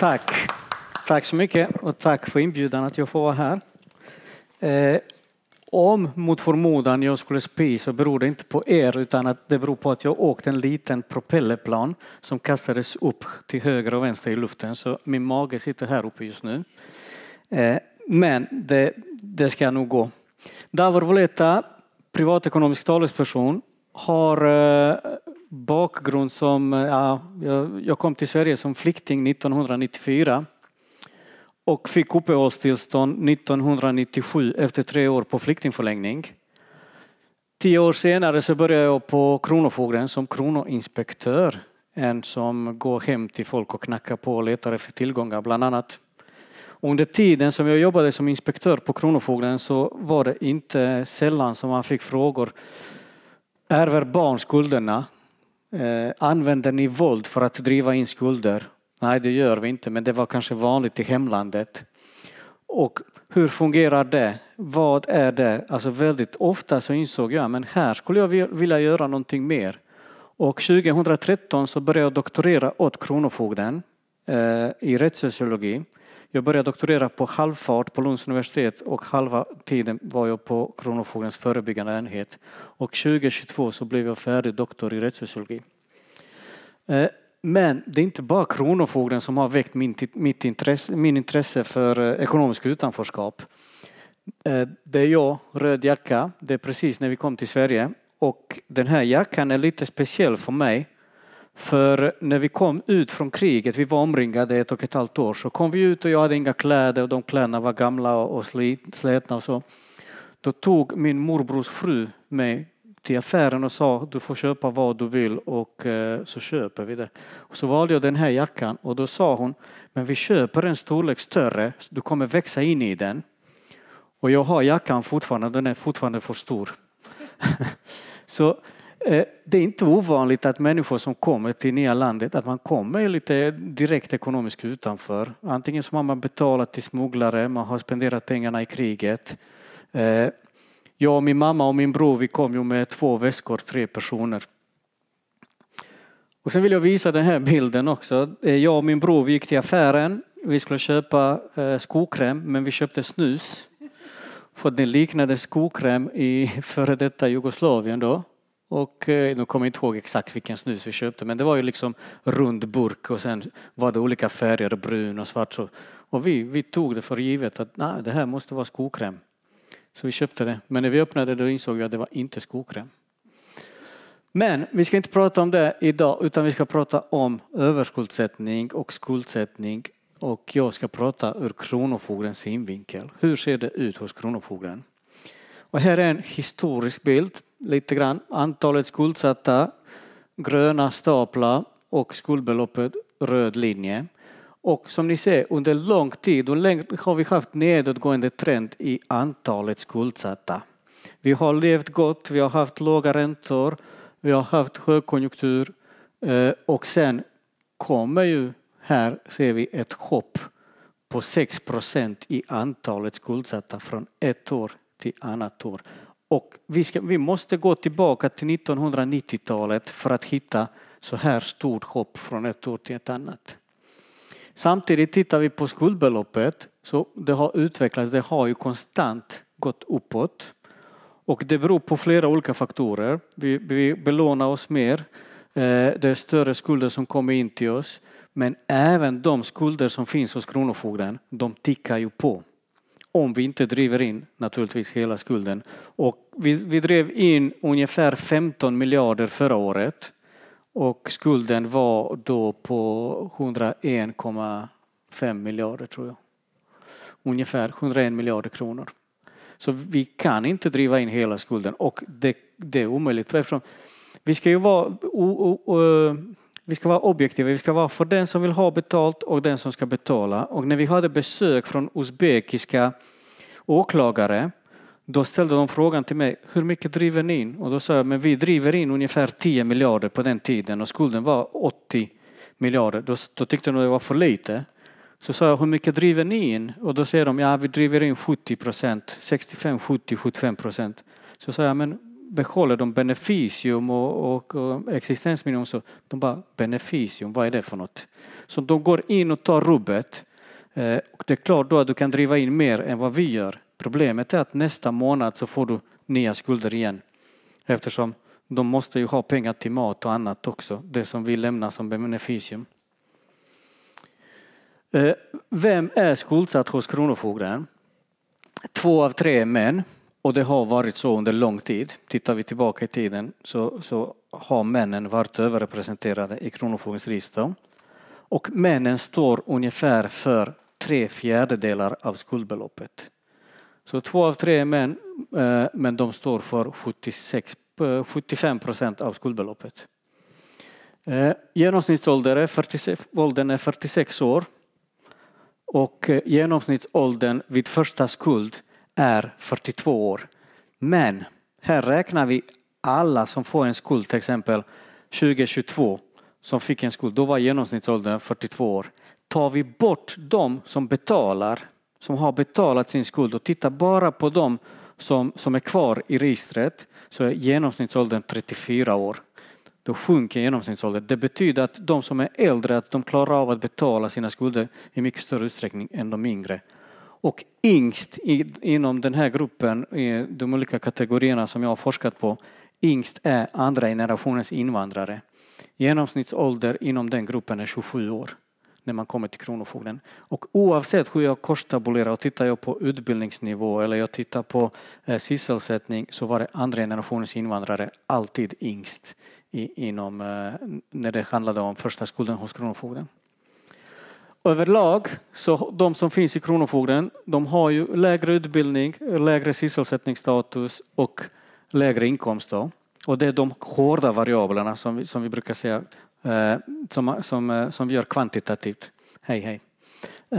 Tack. Tack så mycket och tack för inbjudan att jag får vara här. Eh, om mot förmodan jag skulle spy så beror det inte på er utan att det beror på att jag åkte en liten propellerplan som kastades upp till höger och vänster i luften så min mage sitter här uppe just nu. Eh, men det, det ska nog gå. Davor Voleta, privatekonomisk talesperson, har eh, bakgrund som, eh, ja, jag kom till Sverige som flykting 1994 och fick uppehållstillstånd 1997 efter tre år på flyktingförläggning. Tio år senare så började jag på Kronofogden som kronoinspektör. En som går hem till folk och knackar på och letar efter tillgångar bland annat. Under tiden som jag jobbade som inspektör på Kronofogden så var det inte sällan som man fick frågor. Ärver barn skulderna? Eh, använder ni våld för att driva in skulder? Nej, det gör vi inte, men det var kanske vanligt i hemlandet. Och hur fungerar det? Vad är det? Alltså väldigt ofta så insåg jag, men här skulle jag vilja göra någonting mer. Och 2013 så började jag doktorera åt Kronofogden eh, i rättssociologi. Jag började doktorera på halvfart på Lunds universitet och halva tiden var jag på Kronofogdens förebyggande enhet. Och 2022 så blev jag färdig doktor i rättssociologi. Eh, men det är inte bara Kronofogden som har väckt mitt intresse, min intresse för eh, ekonomiskt utanförskap. Eh, det är jag, röd jacka. Det är precis när vi kom till Sverige. Och den här jackan är lite speciell för mig för när vi kom ut från kriget, vi var omringade ett och ett halvt år, så kom vi ut och jag hade inga kläder och de kläderna var gamla och slitna och så. Då tog min morbrors fru mig till affären och sa du får köpa vad du vill och eh, så köper vi det. Och så valde jag den här jackan och då sa hon men vi köper en storlek större, du kommer växa in i den. Och jag har jackan fortfarande, den är fortfarande för stor. så Eh, det är inte ovanligt att människor som kommer till nya landet, att man kommer lite direkt ekonomiskt utanför. Antingen så har man betalat till smugglare, man har spenderat pengarna i kriget. Eh, jag och min mamma och min bror, vi kom ju med två väskor, tre personer. Och sen vill jag visa den här bilden också. Eh, jag och min bror, vi gick till affären. Vi skulle köpa skokräm, men vi köpte snus. För den liknade skokräm i före detta Jugoslavien då. Och eh, nu kommer jag inte ihåg exakt vilken snus vi köpte men det var ju liksom rund burk och sen var det olika färger, brun och svart. Så, och vi, vi tog det för givet att nej, det här måste vara skokräm. Så vi köpte det. Men när vi öppnade det insåg jag att det var inte skokräm. Men vi ska inte prata om det idag utan vi ska prata om överskuldsättning och skuldsättning och jag ska prata ur Kronofogdens synvinkel. Hur ser det ut hos Kronofogden? Och här är en historisk bild lite grann. Antalet skuldsatta, gröna staplar och skuldbeloppet röd linje. Och som ni ser, under lång tid och länge har vi haft nedåtgående trend i antalet skuldsatta. Vi har levt gott, vi har haft låga räntor, vi har haft högkonjunktur eh, och sen kommer ju, här ser vi ett hopp på 6 i antalet skuldsatta från ett år till annat år. Och vi, ska, vi måste gå tillbaka till 1990-talet för att hitta så här stort hopp från ett år till ett annat. Samtidigt tittar vi på skuldbeloppet, så det har utvecklats, det har ju konstant gått uppåt. Och det beror på flera olika faktorer. Vi, vi belånar oss mer, eh, det är större skulder som kommer in till oss. Men även de skulder som finns hos Kronofogden, de tickar ju på. Om vi inte driver in naturligtvis hela skulden. Och vi, vi drev in ungefär 15 miljarder förra året och skulden var då på 101,5 miljarder tror jag. Ungefär 101 miljarder kronor. Så vi kan inte driva in hela skulden och det, det är omöjligt eftersom vi ska ju vara, o, o, o, vi ska vara objektiva, vi ska vara för den som vill ha betalt och den som ska betala. Och när vi hade besök från uzbekiska åklagare, då ställde de frågan till mig, hur mycket driver ni in? Och då sa jag, men vi driver in ungefär 10 miljarder på den tiden och skulden var 80 miljarder. Då, då tyckte de det var för lite. Så sa jag, hur mycket driver ni in? Och då säger de, ja vi driver in 70 procent, 65, 70, 75 procent. Så sa jag, men behåller de beneficium och, och, och existensminimum? Så de bara, beneficium, vad är det för något? Så de går in och tar rubbet Eh, och det är klart då att du kan driva in mer än vad vi gör. Problemet är att nästa månad så får du nya skulder igen. Eftersom de måste ju ha pengar till mat och annat också, det som vi lämnar som beneficium. Eh, vem är skuldsatt hos Kronofogden? Två av tre är män och det har varit så under lång tid. Tittar vi tillbaka i tiden så, så har männen varit överrepresenterade i Kronofogdens register. Och männen står ungefär för tre fjärdedelar av skuldbeloppet. Så två av tre är män, eh, men de står för 76, 75 eh, procent av skuldbeloppet. Eh, genomsnittsåldern är 46, är 46 år och genomsnittsåldern vid första skuld är 42 år. Men här räknar vi alla som får en skuld, till exempel 2022 som fick en skuld, då var genomsnittsåldern 42 år tar vi bort de som betalar, som har betalat sin skuld och tittar bara på dem som, som är kvar i registret så är genomsnittsåldern 34 år. Då sjunker genomsnittsåldern. Det betyder att de som är äldre att de klarar av att betala sina skulder i mycket större utsträckning än de yngre. Och yngst i, inom den här gruppen, i de olika kategorierna som jag har forskat på, yngst är andra generationens invandrare. Genomsnittsålder inom den gruppen är 27 år när man kommer till Kronofogden. Och oavsett hur jag korstabulerar och tittar jag på utbildningsnivå eller jag tittar på eh, sysselsättning så var det andra generationens invandrare alltid yngst i, inom, eh, när det handlade om första skulden hos Kronofogden. Överlag, så de som finns i Kronofogden, de har ju lägre utbildning, lägre sysselsättningsstatus och lägre inkomst. Då. Och det är de hårda variablerna som vi, som vi brukar säga Eh, som, som, eh, som vi gör kvantitativt. Hej, hej.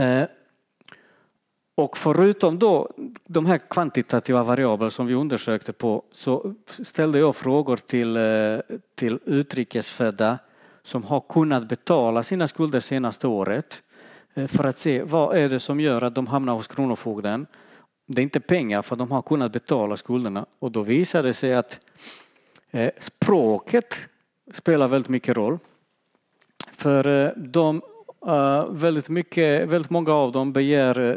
Eh, och förutom då de här kvantitativa variabler som vi undersökte på så ställde jag frågor till, till utrikesfödda som har kunnat betala sina skulder senaste året för att se vad är det som gör att de hamnar hos Kronofogden. Det är inte pengar för de har kunnat betala skulderna och då visade det sig att språket spelar väldigt mycket roll. För eh, de, eh, väldigt, mycket, väldigt många av dem begär eh,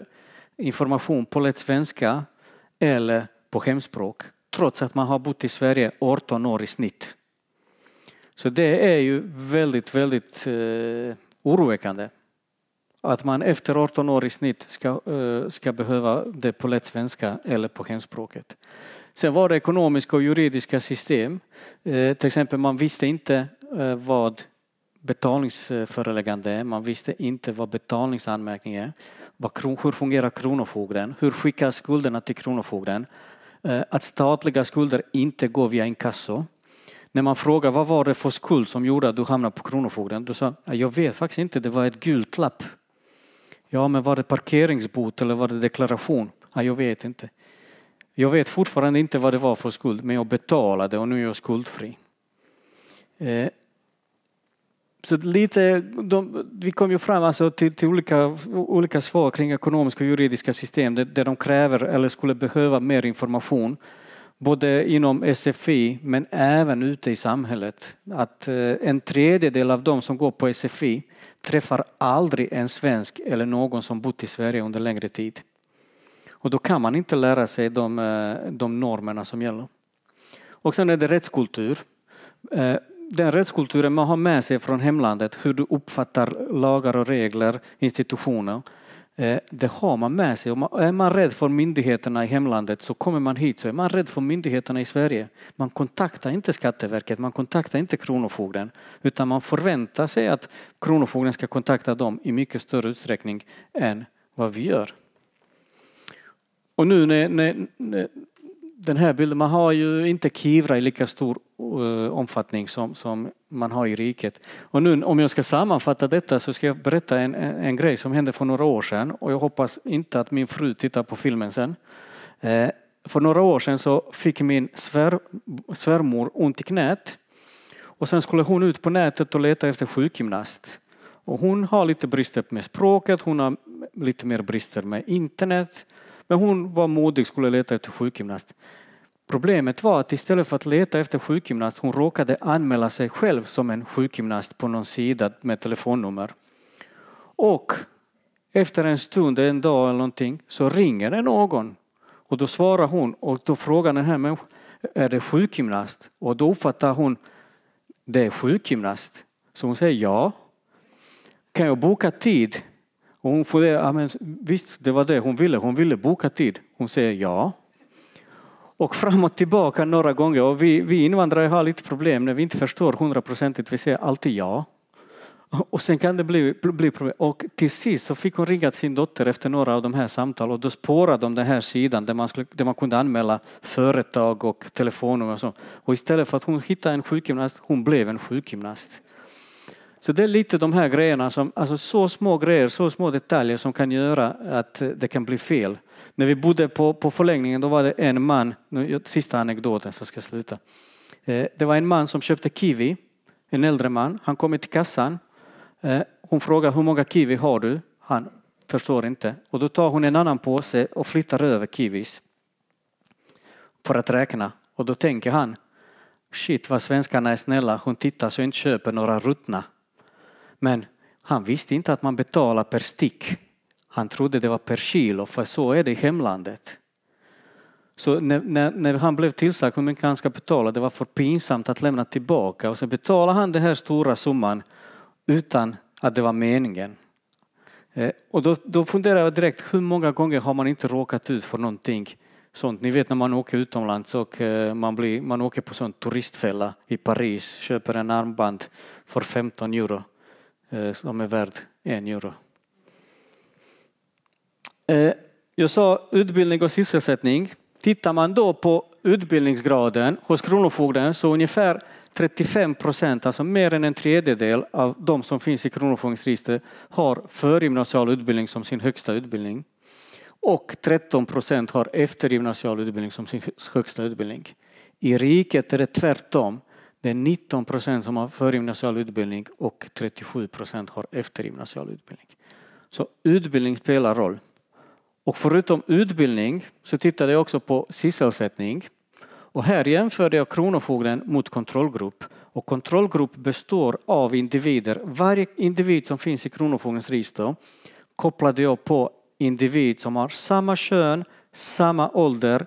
information på lätt svenska eller på hemspråk trots att man har bott i Sverige 18 år i snitt. Så det är ju väldigt, väldigt eh, oroväckande. Att man efter 18 år i snitt ska, eh, ska behöva det på lätt svenska eller på hemspråket. Sen var det ekonomiska och juridiska system. Eh, till exempel man visste inte vad betalningsföreläggande. Man visste inte vad betalningsanmärkning är. Hur fungerar Kronofogden? Hur skickas skulderna till Kronofogden? Eh, att statliga skulder inte går via inkasso. När man frågar vad var det för skuld som gjorde att du hamnade på Kronofogden? Du sa, jag vet faktiskt inte, det var ett gult lapp. Ja, men var det parkeringsbot eller var det deklaration? Ja, jag vet inte. Jag vet fortfarande inte vad det var för skuld, men jag betalade och nu är jag skuldfri. Eh, så lite, de, vi kom ju fram alltså till, till, olika, olika svar kring ekonomiska och juridiska system där, de kräver eller skulle behöva mer information. Både inom SFI men även ute i samhället. Att eh, en tredjedel av de som går på SFI träffar aldrig en svensk eller någon som bott i Sverige under längre tid. Och då kan man inte lära sig de, eh, de normerna som gäller. Och sen är det rättskultur eh, den rättskulturen man har med sig från hemlandet, hur du uppfattar lagar och regler, institutioner, eh, det har man med sig. är man rädd för myndigheterna i hemlandet så kommer man hit så är man rädd för myndigheterna i Sverige. Man kontaktar inte Skatteverket, man kontaktar inte Kronofogden. Utan man förväntar sig att Kronofogden ska kontakta dem i mycket större utsträckning än vad vi gör. Och nu när, när den här bilden, man har ju inte Kivra i lika stor uh, omfattning som, som man har i riket. Och nu om jag ska sammanfatta detta så ska jag berätta en, en, en grej som hände för några år sedan och jag hoppas inte att min fru tittar på filmen sen. Uh, för några år sedan så fick min svär, svärmor ont i knät och sen skulle hon ut på nätet och leta efter sjukgymnast. Och hon har lite brister med språket, hon har lite mer brister med internet men hon var modig, skulle leta efter sjukgymnast. Problemet var att istället för att leta efter sjukgymnast, hon råkade anmäla sig själv som en sjukgymnast på någon sida med telefonnummer. Och efter en stund, en dag eller någonting, så ringer det någon. Och då svarar hon och då frågar den här människan, är det sjukgymnast? Och då uppfattar hon, det är sjukgymnast. Så hon säger ja. Kan jag boka tid? Och hon funderar, ja, men visst det var det hon ville, hon ville boka tid. Hon säger ja. Och fram och tillbaka några gånger. Och vi, vi invandrare har lite problem när vi inte förstår hundraprocentigt. Vi säger alltid ja. Och sen kan det bli, bli problem. Och till sist så fick hon ringa sin dotter efter några av de här samtalen och då spårade de den här sidan där man, skulle, där man kunde anmäla företag och telefonnummer och så. Och istället för att hon hittade en sjukgymnast, hon blev en sjukgymnast. Så det är lite de här grejerna, som, alltså så små grejer, så små detaljer som kan göra att det kan bli fel. När vi bodde på, på förlängningen då var det en man, nu, sista anekdoten så ska jag sluta. Eh, det var en man som köpte kiwi, en äldre man. Han kom till kassan. Eh, hon frågar hur många kiwi har du? Han förstår inte. Och då tar hon en annan påse och flyttar över kiwis. För att räkna. Och då tänker han, shit vad svenskarna är snälla, hon tittar så jag inte köper några ruttna. Men han visste inte att man betalar per stick. Han trodde det var per kilo, för så är det i hemlandet. Så när, när, när han blev tillsagd hur mycket han ska betala, det var för pinsamt att lämna tillbaka. Och så betalade han den här stora summan utan att det var meningen. Eh, och då, då funderar jag direkt, hur många gånger har man inte råkat ut för någonting sånt? Ni vet när man åker utomlands och eh, man, blir, man åker på en turistfälla i Paris, köper en armband för 15 euro Eh, som är värd en euro. Eh, jag sa utbildning och sysselsättning. Tittar man då på utbildningsgraden hos Kronofogden så ungefär 35 procent, alltså mer än en tredjedel av de som finns i Kronofogdsregistret register har förgymnasial utbildning som sin högsta utbildning. Och 13 procent har eftergymnasial utbildning som sin högsta utbildning. I riket är det tvärtom. Det är 19 procent som har förgymnasial utbildning och 37 procent har eftergymnasial utbildning. Så utbildning spelar roll. Och förutom utbildning så tittade jag också på sysselsättning. Och här jämförde jag Kronofogden mot kontrollgrupp. Och kontrollgrupp består av individer. Varje individ som finns i Kronofogdens register kopplade jag på individ som har samma kön, samma ålder,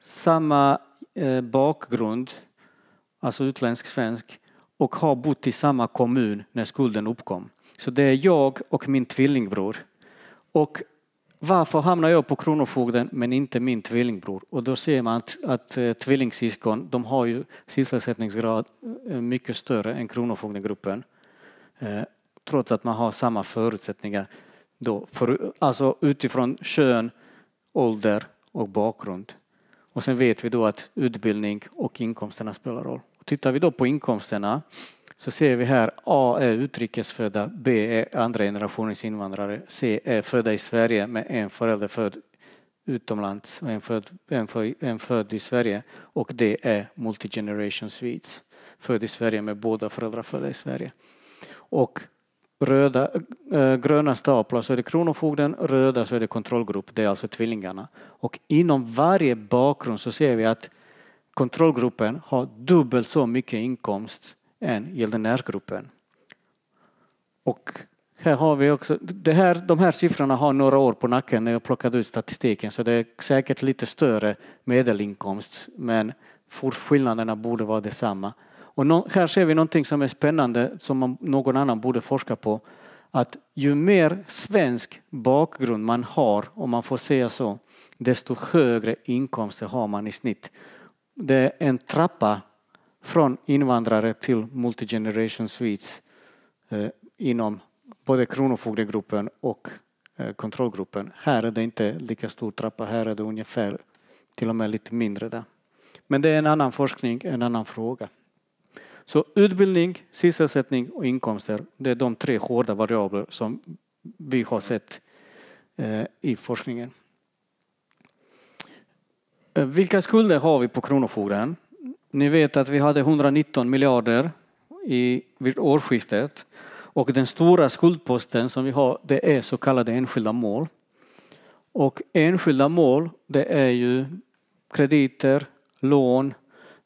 samma eh, bakgrund, alltså utländsk svensk, och har bott i samma kommun när skulden uppkom. Så det är jag och min tvillingbror. Och varför hamnar jag på Kronofogden men inte min tvillingbror? Och då ser man att, att eh, tvillingsyskon, de har ju sysselsättningsgrad eh, mycket större än Kronofogdegruppen. Eh, trots att man har samma förutsättningar då, för, alltså utifrån kön, ålder och bakgrund. Och sen vet vi då att utbildning och inkomsterna spelar roll. Tittar vi då på inkomsterna så ser vi här A är utrikesfödda, B är andra generationens invandrare, C är födda i Sverige med en förälder född utomlands och en född, en född, en född i Sverige och D är multigeneration Swedes, född i Sverige med båda föräldrar födda i Sverige. Och röda, eh, gröna staplar så är det Kronofogden, röda så är det kontrollgrupp, det är alltså tvillingarna. Och inom varje bakgrund så ser vi att Kontrollgruppen har dubbelt så mycket inkomst än gäldenärsgruppen. Och här har vi också, det här, de här siffrorna har några år på nacken när jag plockade ut statistiken så det är säkert lite större medelinkomst men skillnaderna borde vara detsamma. Och no, här ser vi någonting som är spännande som man, någon annan borde forska på. Att ju mer svensk bakgrund man har, om man får säga så, desto högre inkomster har man i snitt. Det är en trappa från invandrare till multigeneration suites eh, inom både Kronofogdegruppen och eh, kontrollgruppen. Här är det inte lika stor trappa, här är det ungefär till och med lite mindre där. Men det är en annan forskning, en annan fråga. Så utbildning, sysselsättning och inkomster, det är de tre hårda variabler som vi har sett eh, i forskningen. Eh, vilka skulder har vi på Kronofogden? Ni vet att vi hade 119 miljarder i, vid årsskiftet. Och den stora skuldposten som vi har, det är så kallade enskilda mål. Och enskilda mål, det är ju krediter, lån,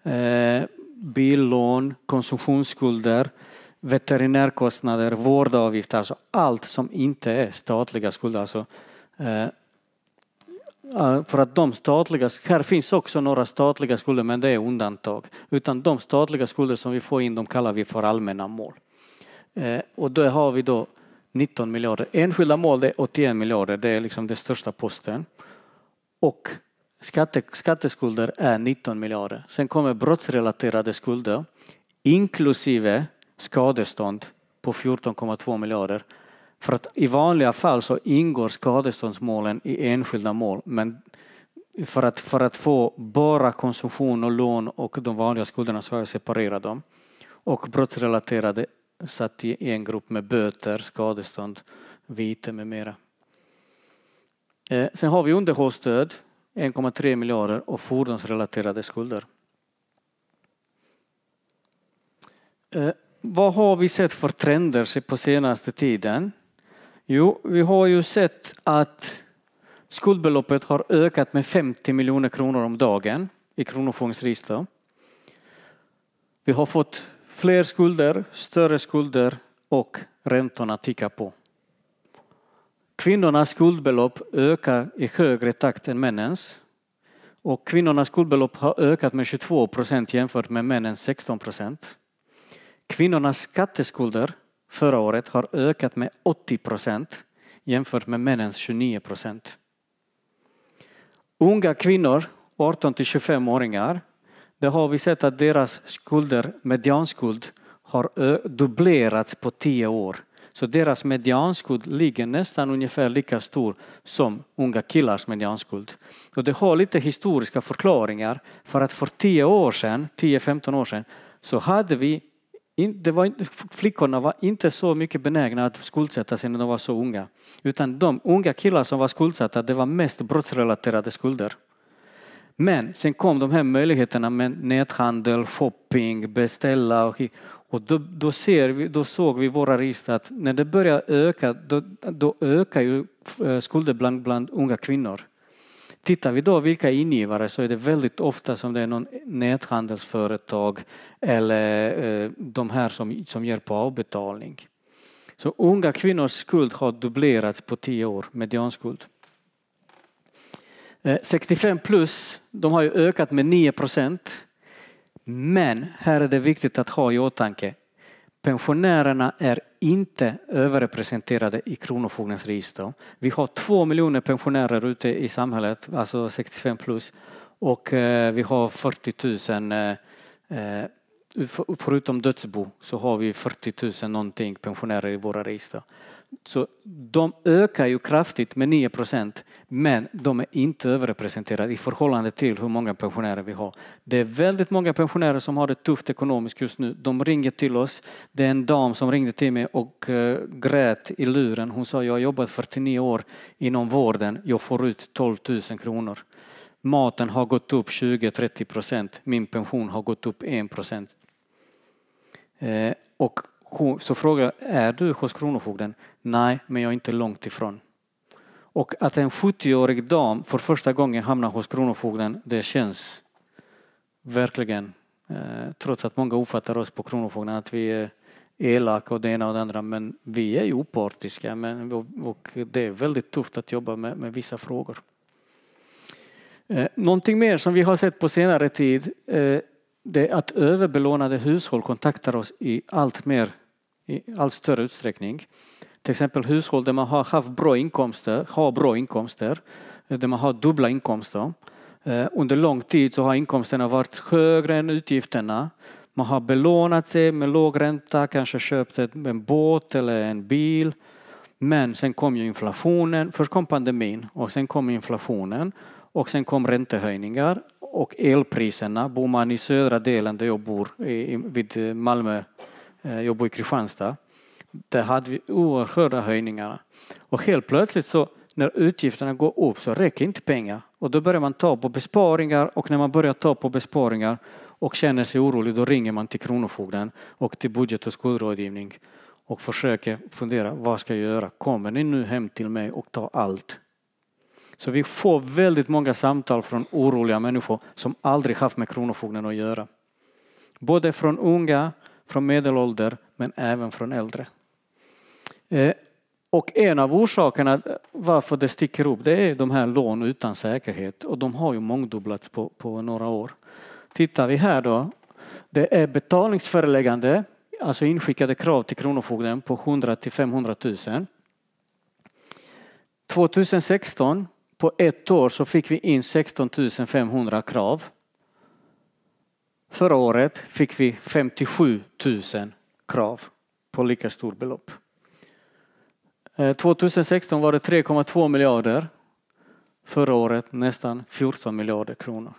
eh, billån, konsumtionsskulder, veterinärkostnader, vårdavgifter, alltså allt som inte är statliga skulder. Alltså, eh, för att de statliga, här finns också några statliga skulder men det är undantag. Utan de statliga skulder som vi får in de kallar vi för allmänna mål. Eh, och då har vi då 19 miljarder. Enskilda mål är 81 miljarder, det är liksom den största posten. Och skatte, skatteskulder är 19 miljarder. Sen kommer brottsrelaterade skulder inklusive skadestånd på 14,2 miljarder. För att i vanliga fall så ingår skadeståndsmålen i enskilda mål, men för att, för att få bara konsumtion och lån och de vanliga skulderna så har jag separerat dem. Och brottsrelaterade satt i en grupp med böter, skadestånd, vite med mera. Eh, sen har vi underhållsstöd, 1,3 miljarder och fordonsrelaterade skulder. Eh, vad har vi sett för trender på senaste tiden? Jo, vi har ju sett att skuldbeloppet har ökat med 50 miljoner kronor om dagen i Kronofogdens Vi har fått fler skulder, större skulder och räntorna tickar på. Kvinnornas skuldbelopp ökar i högre takt än männens. Och kvinnornas skuldbelopp har ökat med 22 procent jämfört med männens 16 procent. Kvinnornas skatteskulder förra året har ökat med 80 procent jämfört med männens 29 procent. Unga kvinnor, 18 till 25-åringar, där har vi sett att deras skulder, medianskuld har dubblerats på 10 år. Så deras medianskuld ligger nästan ungefär lika stor som unga killars medianskuld. Och det har lite historiska förklaringar för att för 10-15 år sedan, år sedan så hade vi det var, flickorna var inte så mycket benägna att skuldsätta sig när de var så unga. Utan de unga killar som var skuldsatta, det var mest brottsrelaterade skulder. Men sen kom de här möjligheterna med näthandel, shopping, beställa och, och då, då, ser vi, då såg vi våra register att när det börjar öka, då, då ökar ju eh, skulder bland, bland unga kvinnor. Tittar vi då vilka ingivare så är det väldigt ofta som det är någon näthandelsföretag eller eh, de här som, som ger på avbetalning. Så unga kvinnors skuld har dubblerats på tio år, medianskuld. 65 eh, plus, de har ju ökat med 9 procent. Men här är det viktigt att ha i åtanke, Pensionärerna är inte överrepresenterade i Kronofogdens register. Vi har två miljoner pensionärer ute i samhället, alltså 65 plus. Och eh, vi har 40 000, eh, eh, förutom dödsbo, så har vi 40 000 någonting pensionärer i våra register. Så de ökar ju kraftigt med 9 procent, men de är inte överrepresenterade i förhållande till hur många pensionärer vi har. Det är väldigt många pensionärer som har det tufft ekonomiskt just nu. De ringer till oss. Det är en dam som ringde till mig och eh, grät i luren. Hon sa, jag har jobbat 49 år inom vården. Jag får ut 12 000 kronor. Maten har gått upp 20-30 procent. Min pension har gått upp 1 procent. Eh, och så frågar jag, är du hos Kronofogden? Nej, men jag är inte långt ifrån. Och att en 70-årig dam för första gången hamnar hos Kronofogden, det känns verkligen, eh, trots att många uppfattar oss på Kronofogden att vi är elaka och det ena och det andra, men vi är ju opartiska men, och det är väldigt tufft att jobba med, med vissa frågor. Eh, någonting mer som vi har sett på senare tid eh, det är att överbelånade hushåll kontaktar oss i allt, mer, i allt större utsträckning. Till exempel hushåll där man har haft bra inkomster, har bra inkomster, eh, där man har dubbla inkomster. Eh, under lång tid så har inkomsterna varit högre än utgifterna. Man har belånat sig med låg ränta, kanske köpt en båt eller en bil. Men sen kom ju inflationen. Först kom pandemin och sen kom inflationen och sen kom räntehöjningar och elpriserna. Bor man i södra delen där jag bor, vid Malmö, eh, jag bor i Kristianstad, där hade vi oerhörda höjningar. Och helt plötsligt så när utgifterna går upp så räcker inte pengar. Och då börjar man ta på besparingar och när man börjar ta på besparingar och känner sig orolig då ringer man till Kronofogden och till budget och skuldrådgivning och försöker fundera vad ska jag göra? Kommer ni nu hem till mig och tar allt? Så vi får väldigt många samtal från oroliga människor som aldrig haft med Kronofogden att göra. Både från unga, från medelålder men även från äldre. Eh, och en av orsakerna varför det sticker upp det är de här lån utan säkerhet och de har ju mångdubblats på, på några år. Tittar vi här då. Det är betalningsföreläggande, alltså inskickade krav till Kronofogden på 100 till 500 000. 2016 på ett år så fick vi in 16 500 krav. Förra året fick vi 57 000 krav på lika stort belopp. 2016 eh, var det 3,2 miljarder. Förra året nästan 14 miljarder kronor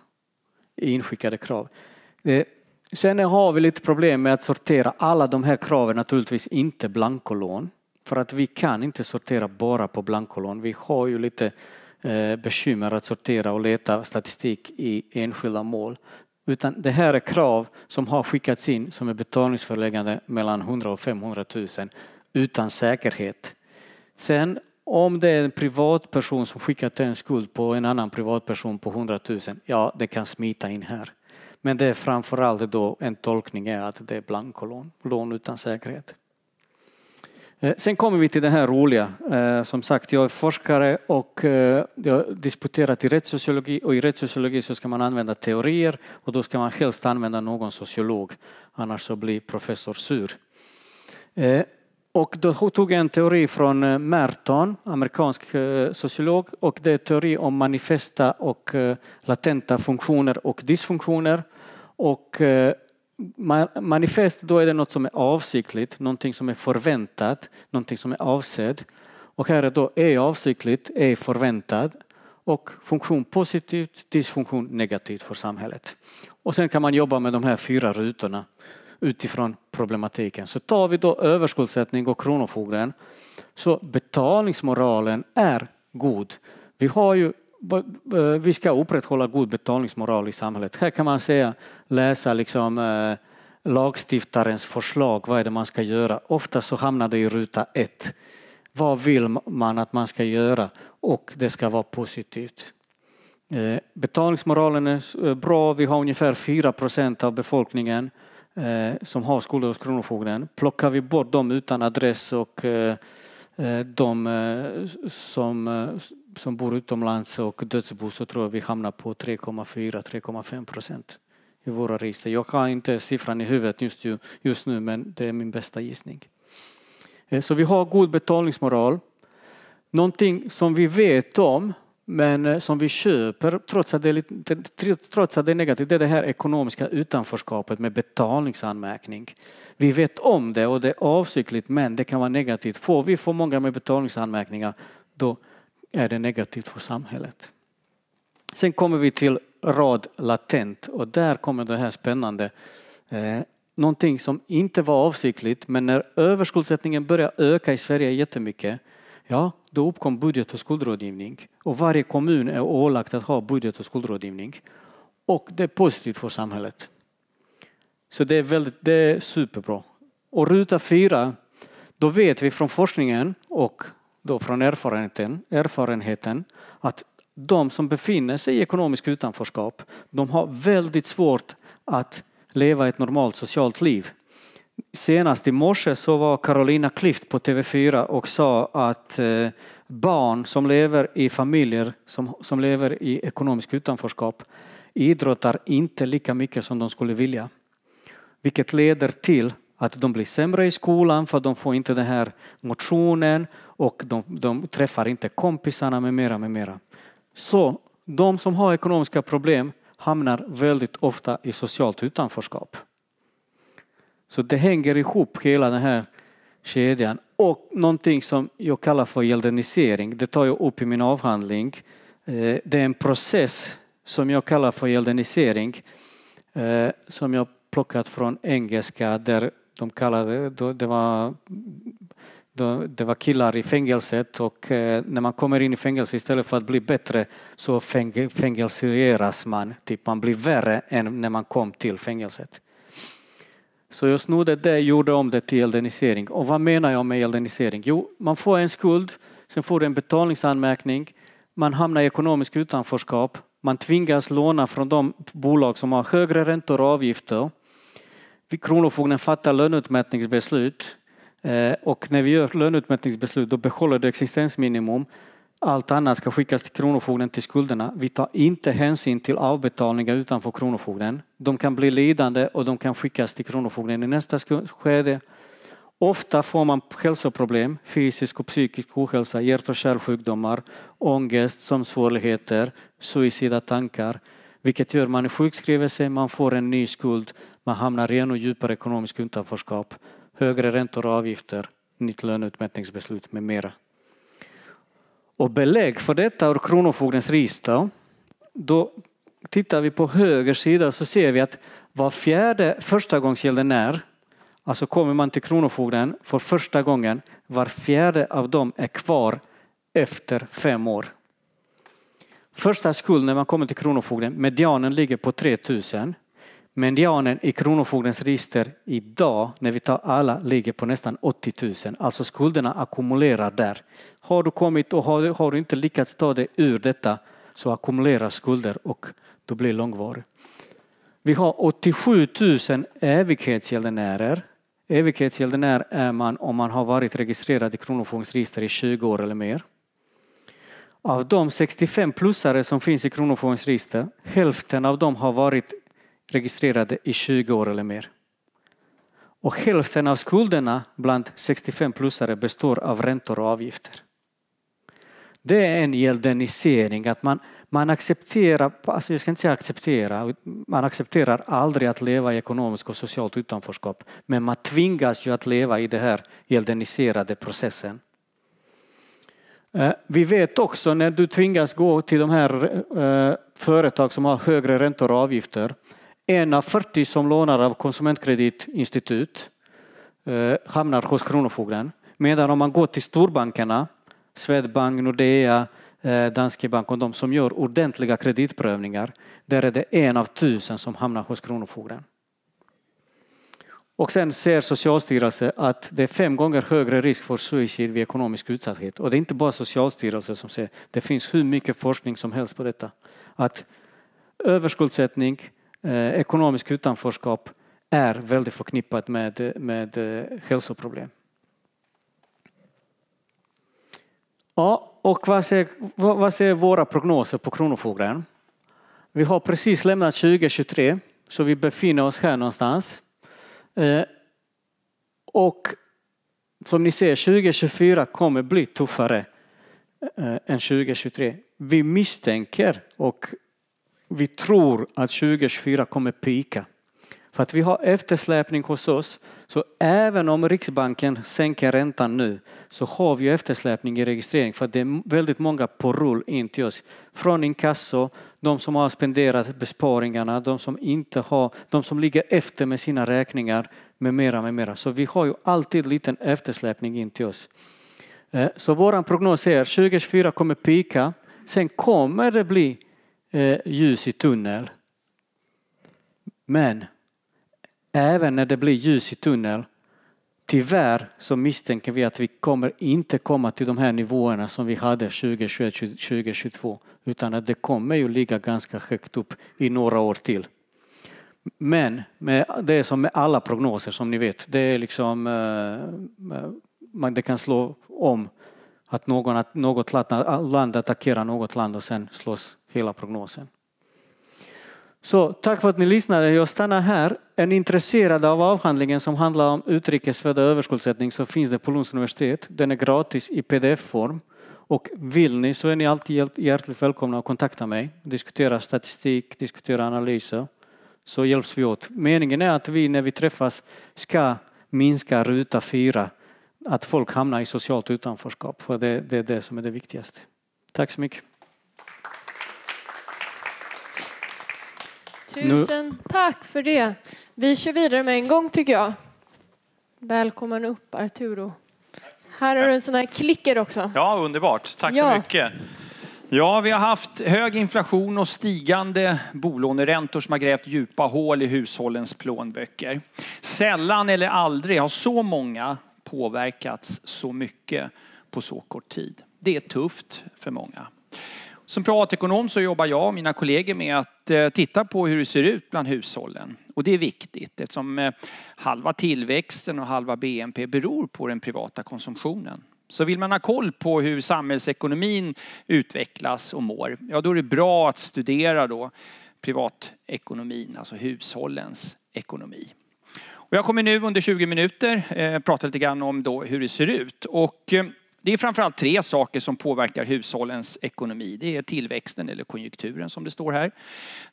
i inskickade krav. Eh, sen har vi lite problem med att sortera alla de här kraven, naturligtvis inte blankolån. För att vi kan inte sortera bara på blankolån. Vi har ju lite eh, bekymmer att sortera och leta statistik i enskilda mål. Utan det här är krav som har skickats in som är betalningsföreläggande mellan 100 och 500 000 utan säkerhet. Sen om det är en privatperson som skickat en skuld på en annan privatperson på 100 000, ja det kan smita in här. Men det är framförallt då en tolkning är att det är blankolån, lån utan säkerhet. Eh, sen kommer vi till det här roliga. Eh, som sagt, jag är forskare och eh, jag disputerat i rättssociologi och i rättssociologi så ska man använda teorier och då ska man helst använda någon sociolog. Annars så blir professor sur. Och då tog jag en teori från eh, Merton, amerikansk eh, sociolog, och det är teori om manifesta och eh, latenta funktioner och dysfunktioner. Och manifest, då är det något som är avsiktligt, någonting som är förväntat, någonting som är avsedd. Och här är då e är avsiktligt, e är förväntad och funktion positivt, dysfunktion negativt för samhället. Och sen kan man jobba med de här fyra rutorna utifrån problematiken. Så tar vi då överskuldsättning och Kronofogden så betalningsmoralen är god. Vi har ju eh, vi ska upprätthålla god betalningsmoral i samhället. Här kan man säga, läsa liksom, eh, lagstiftarens förslag, vad är det man ska göra? Ofta så hamnar det i ruta ett. Vad vill man att man ska göra? Och det ska vara positivt. Eh, betalningsmoralen är eh, bra, vi har ungefär 4 procent av befolkningen eh, som har skulder hos Kronofogden. Plockar vi bort dem utan adress och eh, eh de eh, som, eh, som bor utomlands och dödsbo så tror jag vi hamnar på 3,4-3,5 procent i våra register. Jag har inte siffran i huvudet just, just nu men det är min bästa gissning. Så vi har god betalningsmoral. Någonting som vi vet om men eh, som vi köper trots att det är, lite, trots att det är negativt, det är det här ekonomiska utanförskapet med betalningsanmärkning. Vi vet om det och det är avsiktligt men det kan vara negativt. Får vi för många med betalningsanmärkningar då är det negativt för samhället. Sen kommer vi till rad latent och där kommer det här spännande. Eh, någonting som inte var avsiktligt men när överskuldsättningen börjar öka i Sverige jättemycket, ja då uppkom budget och skuldrådgivning och varje kommun är ålagd att ha budget och skuldrådgivning. Och det är positivt för samhället. Så det är, väldigt, det är superbra. Och ruta fyra, då vet vi från forskningen och då från erfarenheten, erfarenheten att de som befinner sig i ekonomiskt utanförskap, de har väldigt svårt att leva ett normalt socialt liv. Senast i morse så var Carolina Klüft på TV4 och sa att eh, barn som lever i familjer som, som lever i ekonomiskt utanförskap idrottar inte lika mycket som de skulle vilja. Vilket leder till att de blir sämre i skolan för de får inte den här motionen och de, de träffar inte kompisarna med mera, med mera. Så de som har ekonomiska problem hamnar väldigt ofta i socialt utanförskap. Så det hänger ihop hela den här kedjan. Och någonting som jag kallar för gäldenisering, det tar jag upp i min avhandling. Eh, det är en process som jag kallar för gäldenisering eh, som jag plockat från engelska där de kallade det var det var killar i fängelset och eh, när man kommer in i fängelse istället för att bli bättre så fäng fängelseras man. Typ man blir värre än när man kom till fängelset. Så jag snodde det och gjorde om det till eldenisering. Och vad menar jag med eldenisering? Jo, man får en skuld, sen får du en betalningsanmärkning, man hamnar i ekonomiskt utanförskap, man tvingas låna från de bolag som har högre räntor och avgifter. Kronofogden fattar löneutmätningsbeslut eh, och när vi gör löneutmätningsbeslut då behåller du existensminimum. Allt annat ska skickas till Kronofogden till skulderna. Vi tar inte hänsyn till avbetalningar utanför Kronofogden. De kan bli lidande och de kan skickas till Kronofogden i nästa skede. Ofta får man hälsoproblem, fysisk och psykisk ohälsa, hjärt och kärlsjukdomar, ångest, sömnsvårigheter, suicida tankar, vilket gör man sjukskriver sig, man får en ny skuld, man hamnar i ännu djupare ekonomiskt utanförskap, högre räntor och avgifter, nytt löneutmätningsbeslut med mera och belägg för detta ur Kronofogdens register. Då tittar vi på höger sida så ser vi att var fjärde förstagångsgäldenär, alltså kommer man till Kronofogden för första gången, var fjärde av dem är kvar efter fem år. Första skuld när man kommer till Kronofogden, medianen ligger på 3000. Medianen i Kronofogdens register idag, när vi tar alla, ligger på nästan 80 000. Alltså skulderna ackumulerar där. Har du kommit och har, har du inte lyckats ta dig ur detta så ackumulerar skulder och du blir långvarig. Vi har 87 000 evighetsgäldenärer. Evighetsgäldenär är man om man har varit registrerad i Kronofogdens register i 20 år eller mer. Av de 65 plussare som finns i Kronofogdens register, hälften av dem har varit registrerade i 20 år eller mer. Och hälften av skulderna bland 65-plussare består av räntor och avgifter. Det är en gäldenisering, att man, man accepterar, alltså jag ska inte säga acceptera, man accepterar aldrig att leva i ekonomiskt och socialt utanförskap. Men man tvingas ju att leva i den här gäldeniserade processen. Eh, vi vet också när du tvingas gå till de här eh, företag som har högre räntor och avgifter en av 40 som lånar av konsumentkreditinstitut eh, hamnar hos Kronofogden. Medan om man går till storbankerna, Swedbank, Nordea, eh, Danske Bank och de som gör ordentliga kreditprövningar, där är det en av tusen som hamnar hos Kronofogden. Och sen ser Socialstyrelsen att det är fem gånger högre risk för suicid vid ekonomisk utsatthet. Och det är inte bara Socialstyrelsen som ser, det finns hur mycket forskning som helst på detta. Att överskuldsättning, eh, ekonomiskt utanförskap är väldigt förknippat med, med eh, hälsoproblem. Ja, och vad säger, vad, vad våra prognoser på Kronofogden? Vi har precis lämnat 2023, så vi befinner oss här någonstans. Eh, och som ni ser, 2024 kommer bli tuffare eh, än 2023. Vi misstänker och vi tror att 2024 kommer pika. För att vi har eftersläpning hos oss. Så även om Riksbanken sänker räntan nu så har vi eftersläpning i registrering för att det är väldigt många på rull in till oss. Från inkasso, de som har spenderat besparingarna, de som inte har, de som ligger efter med sina räkningar med mera, med mera. Så vi har ju alltid liten eftersläpning in till oss. Eh, så vår prognos är att 2024 kommer pika. Sen kommer det bli eh, ljus i tunnel. Men även när det blir ljus i tunnel, tyvärr så misstänker vi att vi kommer inte komma till de här nivåerna som vi hade 2021, 2022, utan att det kommer ju ligga ganska högt upp i några år till. Men med det är som med alla prognoser som ni vet, det är liksom, eh, eh, man, det kan slå om att någon, att något land, land attackerar något land och sen slås hela prognosen. Så tack för att ni lyssnade. Jag stannar här. Är ni intresserade av avhandlingen som handlar om utrikesfödda överskuldsättning så finns det på Lunds universitet. Den är gratis i pdf-form. Och vill ni så är ni alltid hjärtligt välkomna att kontakta mig. Diskutera statistik, diskutera analyser. Så hjälps vi åt. Meningen är att vi när vi träffas ska minska ruta fyra. Att folk hamnar i socialt utanförskap. För det, det är det som är det viktigaste. Tack så mycket. Tusen tack för det. Vi kör vidare med en gång tycker jag. Välkommen upp Arturo. Här har du en sån här klicker också. Ja, underbart. Tack ja. så mycket. Ja, vi har haft hög inflation och stigande bolåneräntor som har grävt djupa hål i hushållens plånböcker. Sällan eller aldrig har så många påverkats så mycket på så kort tid. Det är tufft för många. Som privatekonom så jobbar jag och mina kollegor med att eh, titta på hur det ser ut bland hushållen. Och det är viktigt eftersom eh, halva tillväxten och halva BNP beror på den privata konsumtionen. Så vill man ha koll på hur samhällsekonomin utvecklas och mår, ja då är det bra att studera då privatekonomin, alltså hushållens ekonomi. Och jag kommer nu under 20 minuter eh, prata lite grann om då hur det ser ut. Och eh, det är framförallt tre saker som påverkar hushållens ekonomi. Det är tillväxten eller konjunkturen som det står här.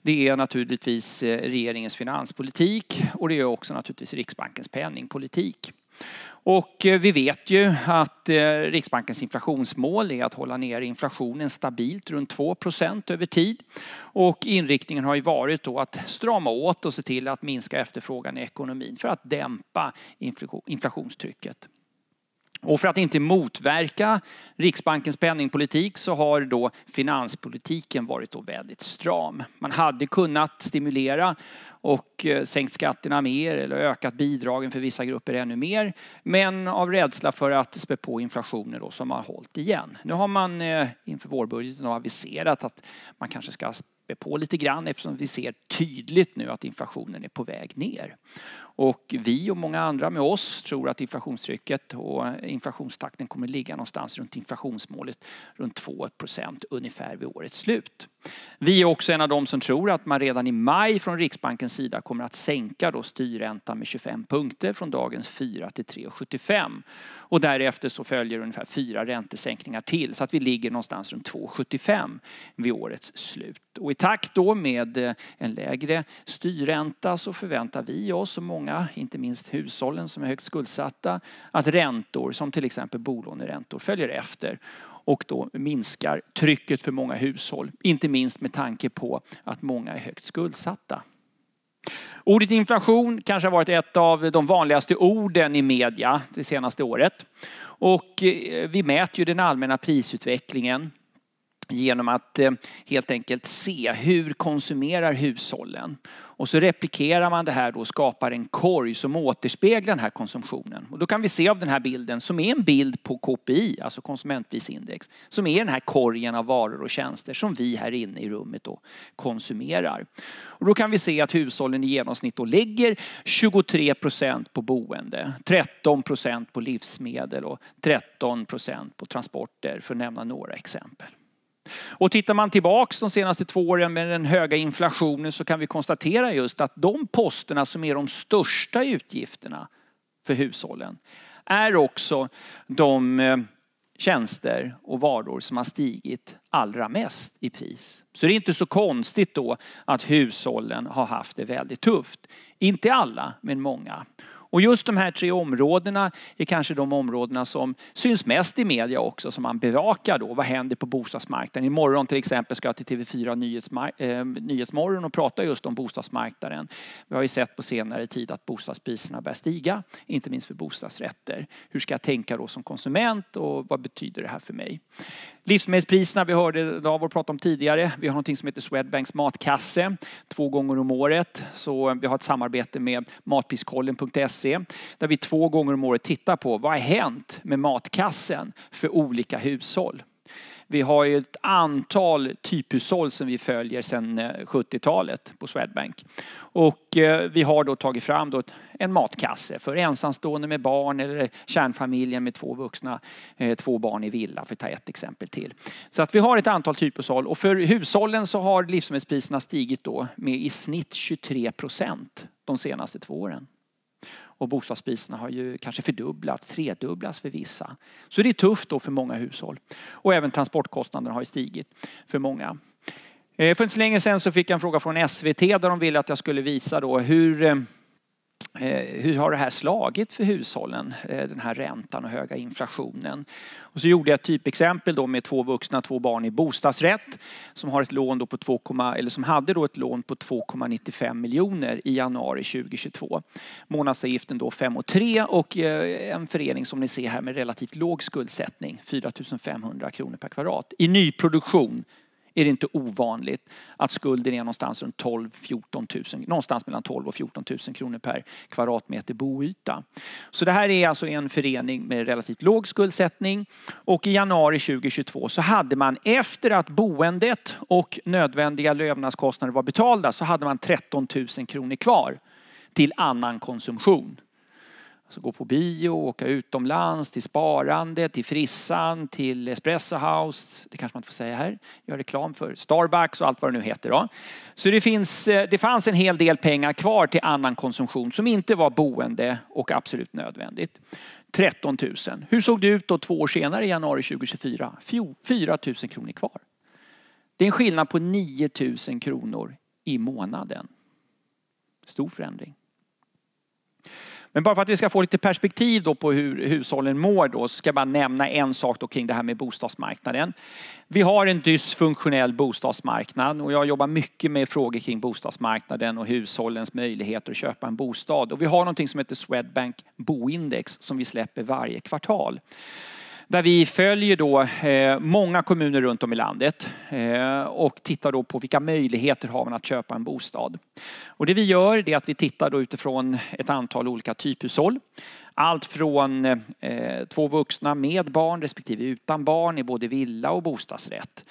Det är naturligtvis eh, regeringens finanspolitik och det är också naturligtvis Riksbankens penningpolitik. Och eh, vi vet ju att eh, Riksbankens inflationsmål är att hålla ner inflationen stabilt runt 2 över tid. Och inriktningen har ju varit då att strama åt och se till att minska efterfrågan i ekonomin för att dämpa inflationstrycket. Och för att inte motverka Riksbankens penningpolitik så har då finanspolitiken varit då väldigt stram. Man hade kunnat stimulera och eh, sänkt skatterna mer eller ökat bidragen för vissa grupper ännu mer. Men av rädsla för att spä på inflationen då som har hållit igen. Nu har man eh, inför vårbudgeten aviserat att man kanske ska spä på lite grann eftersom vi ser tydligt nu att inflationen är på väg ner. Och vi och många andra med oss tror att inflationstrycket och inflationstakten kommer ligga någonstans runt inflationsmålet runt 2 procent ungefär vid årets slut. Vi är också en av de som tror att man redan i maj från Riksbankens sida kommer att sänka då styrräntan med 25 punkter från dagens 4 till 3,75. Och därefter så följer ungefär fyra räntesänkningar till så att vi ligger någonstans runt 2,75 vid årets slut. Och i takt då med eh, en lägre styrränta så förväntar vi oss och många många, inte minst hushållen som är högt skuldsatta, att räntor som till exempel bolåneräntor följer efter och då minskar trycket för många hushåll. Inte minst med tanke på att många är högt skuldsatta. Ordet inflation kanske har varit ett av de vanligaste orden i media det senaste året. Och eh, vi mäter ju den allmänna prisutvecklingen genom att eh, helt enkelt se hur konsumerar hushållen. Och så replikerar man det här då och skapar en korg som återspeglar den här konsumtionen. Och då kan vi se av den här bilden, som är en bild på KPI, alltså konsumentprisindex, som är den här korgen av varor och tjänster som vi här inne i rummet då konsumerar. Och då kan vi se att hushållen i genomsnitt då lägger 23 procent på boende, 13 procent på livsmedel och 13 procent på transporter, för att nämna några exempel. Och tittar man tillbaks de senaste två åren med den höga inflationen så kan vi konstatera just att de posterna som är de största utgifterna för hushållen är också de eh, tjänster och varor som har stigit allra mest i pris. Så det är inte så konstigt då att hushållen har haft det väldigt tufft. Inte alla, men många. Och just de här tre områdena är kanske de områdena som syns mest i media också, som man bevakar då. Vad händer på bostadsmarknaden? Imorgon till exempel ska jag till TV4 Nyhetsmar- eh, Nyhetsmorgon och prata just om bostadsmarknaden. Vi har ju sett på senare tid att bostadspriserna börjar stiga, inte minst för bostadsrätter. Hur ska jag tänka då som konsument och vad betyder det här för mig? Livsmedelspriserna, vi hörde Davor prata om tidigare. Vi har någonting som heter Swedbanks matkasse, två gånger om året. Så vi har ett samarbete med matpriskollen.se matkasse där vi två gånger om året tittar på vad har hänt med matkassen för olika hushåll. Vi har ju ett antal typhushåll som vi följer sedan 70-talet eh, på Swedbank. Och eh, vi har då tagit fram då en matkasse för ensamstående med barn eller kärnfamiljen med två vuxna, eh, två barn i villa för att ta ett exempel till. Så att vi har ett antal typhushåll och för hushållen så har livsmedelspriserna stigit då med i snitt 23 procent de senaste två åren och bostadspriserna har ju kanske fördubblats, tredubblats för vissa. Så det är tufft då för många hushåll. Och även transportkostnaderna har stigit för många. Eh, för inte så länge sedan så fick jag en fråga från SVT där de ville att jag skulle visa då hur eh, Eh, hur har det här slagit för hushållen, eh, den här räntan och höga inflationen? Och så gjorde jag ett typexempel då med två vuxna, två barn i bostadsrätt som, har ett lån då på 2, eller som hade då ett lån på 2,95 miljoner i januari 2022. Månadsavgiften då 5 och 3 och eh, en förening som ni ser här med relativt låg skuldsättning, 4 500 kronor per kvadrat. I nyproduktion är det inte ovanligt att skulden är någonstans runt 12 14 000, någonstans mellan 12 och 14 000 kronor per kvadratmeter boyta. Så det här är alltså en förening med relativt låg skuldsättning och i januari 2022 så hade man efter att boendet och nödvändiga levnadskostnader var betalda så hade man 13 000 kronor kvar till annan konsumtion. Alltså gå på bio, åka utomlands, till sparande, till frissan, till Espresso House. Det kanske man inte får säga här. Gör reklam för Starbucks och allt vad det nu heter. Då. Så det, finns, eh, det fanns en hel del pengar kvar till annan konsumtion som inte var boende och absolut nödvändigt. 13 000. Hur såg det ut då två år senare i januari 2024? 4 000 kronor kvar. Det är en skillnad på 9 000 kronor i månaden. Stor förändring. Men bara för att vi ska få lite perspektiv då på hur hushållen mår då, så ska jag bara nämna en sak då kring det här med bostadsmarknaden. Vi har en dysfunktionell bostadsmarknad och jag jobbar mycket med frågor kring bostadsmarknaden och hushållens möjligheter att köpa en bostad. Och vi har någonting som heter Swedbank Boindex som vi släpper varje kvartal. Där vi följer då eh, många kommuner runt om i landet eh, och tittar då på vilka möjligheter har man att köpa en bostad. Och det vi gör är att vi tittar då utifrån ett antal olika typhushåll. Allt från eh, två vuxna med barn respektive utan barn i både villa och bostadsrätt.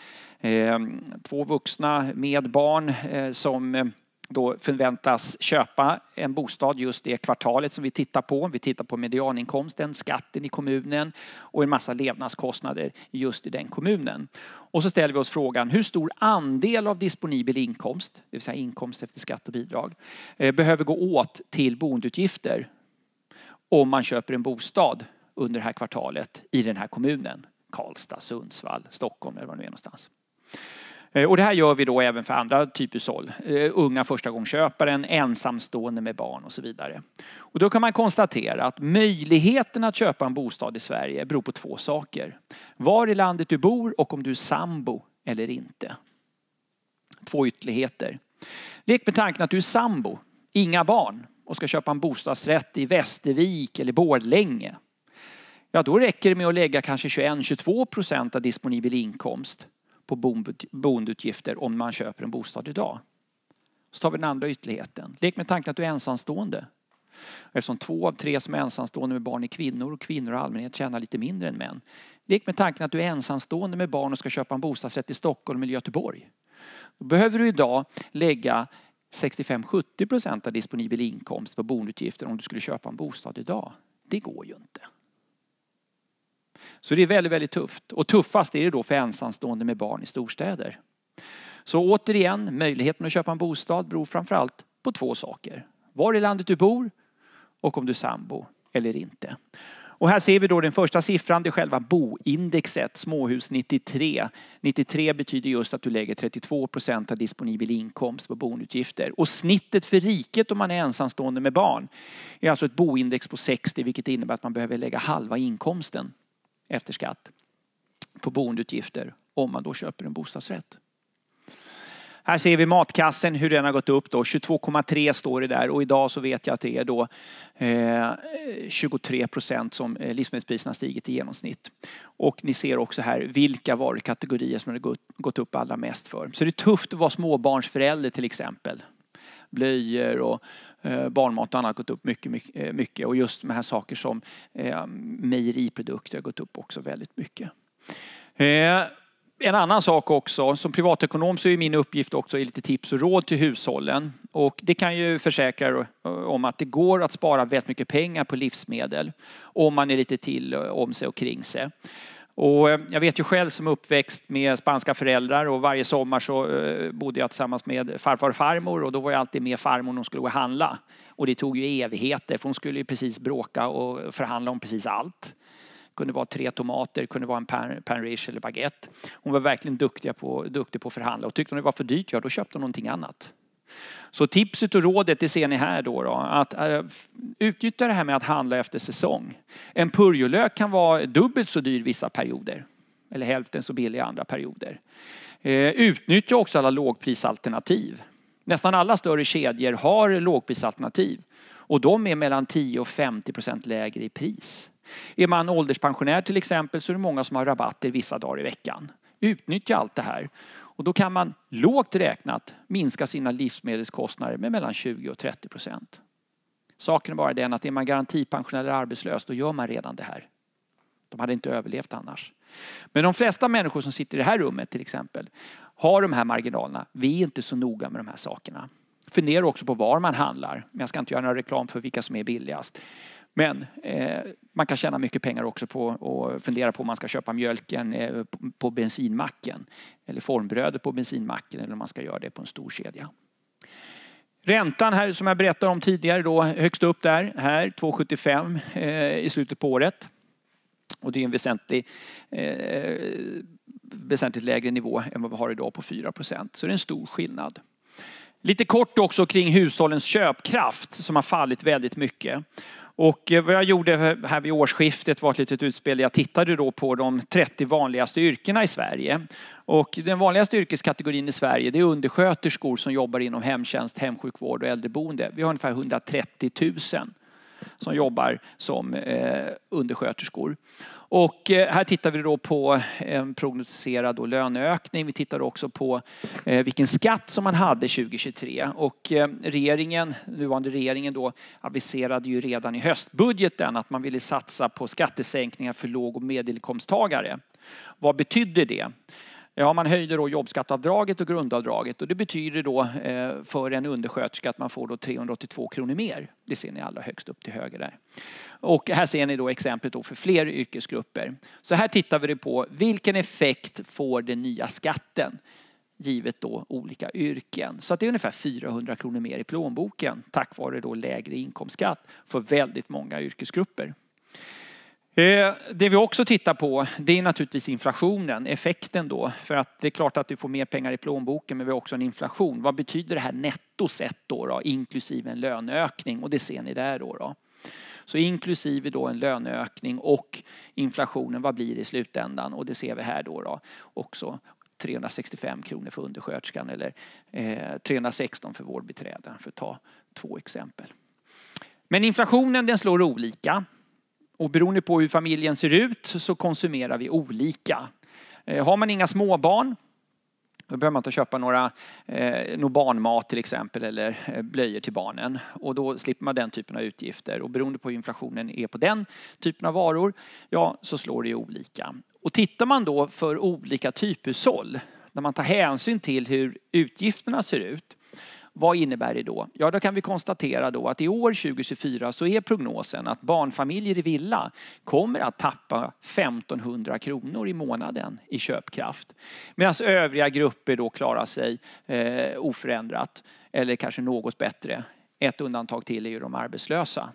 två vuxna med barn som då förväntas köpa en bostad just det kvartalet som vi tittar på. Vi tittar på medianinkomsten, skatten i kommunen och en massa levnadskostnader just i den kommunen. Och så ställer vi oss frågan hur stor andel av disponibel inkomst, det vill säga inkomst efter skatt och bidrag, eh, behöver gå åt till boendeutgifter om man köper en bostad under det här kvartalet i den här kommunen. Karlstad, Sundsvall, Stockholm eller var det nu är någonstans. Eh, och det här gör vi då även för andra typhushåll. Eh, unga förstagångsköparen, ensamstående med barn och så vidare. Och då kan man konstatera att möjligheten att köpa en bostad i Sverige beror på två saker. Var i landet du bor och om du är sambo eller inte. Två ytterligheter. Lek med tanken att du är sambo, inga barn och ska köpa en bostadsrätt i Västervik eller Borlänge. Ja, då räcker det med att lägga kanske 21-22 procent av disponibel inkomst på boendeutgifter om man köper en bostad idag. Så tar vi den andra ytterligheten. Lek med tanken att du är ensamstående. Eftersom två av tre som är ensamstående med barn är kvinnor och kvinnor i allmänhet tjänar lite mindre än män. Lek med tanken att du är ensamstående med barn och ska köpa en bostadsrätt i Stockholm eller Göteborg. Då behöver du idag lägga 65-70 procent av disponibel inkomst på boendeutgifter om du skulle köpa en bostad idag. Det går ju inte. Så det är väldigt, väldigt tufft. Och tuffast är det då för ensamstående med barn i storstäder. Så återigen, möjligheten att köpa en bostad beror framförallt på två saker. Var i landet du bor och om du är sambo eller inte. Och här ser vi då den första siffran, det är själva boindexet, småhus 93. 93 betyder just att du lägger 32 procent av disponibel inkomst på boendeutgifter. Och snittet för riket om man är ensamstående med barn är alltså ett boindex på 60 vilket innebär att man behöver lägga halva inkomsten efter skatt på boendeutgifter om man då köper en bostadsrätt. Här ser vi matkassen, hur den har gått upp. 22,3 står det där och idag så vet jag att det är då 23 eh, procent som eh, livsmedelspriserna stigit i genomsnitt. Och ni ser också här vilka varukategorier som det gått upp allra mest för. Så det är tufft att vara småbarnsförälder till exempel blöjor och eh, barnmat och annat har gått upp mycket, mycket, eh, mycket. Och just de här saker som eh, mejeriprodukter har gått upp också väldigt mycket. Eh, en annan sak också, som privatekonom så är min uppgift också lite tips och råd till hushållen. Och det kan ju försäkra eh, om att det går att spara väldigt mycket pengar på livsmedel om man är lite till om sig och kring sig. Och eh, jag vet ju själv som uppväxt med spanska föräldrar och varje sommar så eh, bodde jag tillsammans med farfar och farmor och då var jag alltid med farmor när hon skulle gå och handla. Och det tog ju evigheter för hon skulle ju precis bråka och förhandla om precis allt. Det kunde vara tre tomater, det kunde vara en pan, riche eller baguette. Hon var verkligen duktig på, duktig på att förhandla och tyckte hon det var för dyrt, ja då köpte hon någonting annat. Så tipset och rådet, det ser ni här då, då att eh, utnyttja det här med att handla efter säsong. En purjolök kan vara dubbelt så dyr vissa perioder. Eller hälften så billig andra perioder. Eh, utnyttja också alla lågprisalternativ. Nästan alla större kedjor har lågprisalternativ. Och de är mellan 10 och 50 procent lägre i pris. Är man ålderspensionär till exempel så är det många som har rabatter vissa dagar i veckan. Utnyttja allt det här. Och då kan man lågt räknat minska sina livsmedelskostnader med mellan 20 och 30 procent. Saken är bara den att är man garantipensionär eller arbetslös då gör man redan det här. De hade inte överlevt annars. Men de flesta människor som sitter i det här rummet till exempel har de här marginalerna. Vi är inte så noga med de här sakerna. Fundera också på var man handlar. Men jag ska inte göra någon reklam för vilka som är billigast. Men eh, man kan tjäna mycket pengar också på att fundera på om man ska köpa mjölken eh, på, på bensinmacken eller formbrödet på bensinmacken eller om man ska göra det på en stor kedja. Räntan här som jag berättade om tidigare då högst upp där, här 2,75 eh, i slutet på året. Och det är en väsentlig eh, väsentligt lägre nivå än vad vi har idag på 4 procent. Så det är en stor skillnad. Lite kort också kring hushållens köpkraft som har fallit väldigt mycket. Och eh, vad jag gjorde här vid årsskiftet var ett litet utspel. Jag tittade då på de 30 vanligaste yrkena i Sverige. Och den vanligaste yrkeskategorin i Sverige det är undersköterskor som jobbar inom hemtjänst, hemsjukvård och äldreboende. Vi har ungefär 130 000 som jobbar som eh, undersköterskor. Och eh, här tittar vi då på en prognostiserad löneökning. Vi tittar också på eh, vilken skatt som man hade 2023. Och regeringen, nuvarande regeringen då, aviserade ju redan i höstbudgeten att man ville satsa på skattesänkningar för låg och medelinkomsttagare. Vad betydde det? Ja, man höjde då jobbskatteavdraget och grundavdraget och det betyder då eh, för en undersköterska att man får då 382 kronor mer. Det ser ni allra högst upp till höger där. Och här ser ni då exemplet då för fler yrkesgrupper. Så här tittar vi på vilken effekt får den nya skatten givet då olika yrken. Så att det är ungefär 400 kronor mer i plånboken tack vare då lägre inkomstskatt för väldigt många yrkesgrupper. Eh, det vi också tittar på det är naturligtvis inflationen, effekten då. För att det är klart att du får mer pengar i plånboken men vi har också en inflation. Vad betyder det här netto sett då, då inklusive en löneökning? Och det ser ni där då. då. Så inklusive då en löneökning och inflationen, vad blir det i slutändan? Och det ser vi här då, då också. 365 kronor för undersköterskan eller eh, 316 för vårdbiträden för att ta två exempel. Men inflationen den slår olika. Och beroende på hur familjen ser ut så konsumerar vi olika. Eh, har man inga småbarn då behöver man inte köpa några, eh, någon barnmat till exempel eller eh, blöjor till barnen. Och då slipper man den typen av utgifter. Och beroende på hur inflationen är på den typen av varor, ja så slår det ju olika. Och tittar man då för olika typhushåll, när man tar hänsyn till hur utgifterna ser ut, vad innebär det då? Ja, då kan vi konstatera då att i år 2024 så är prognosen att barnfamiljer i villa kommer att tappa 1500 kronor i månaden i köpkraft. Medan övriga grupper då klarar sig eh, oförändrat eller kanske något bättre. Ett undantag till är ju de arbetslösa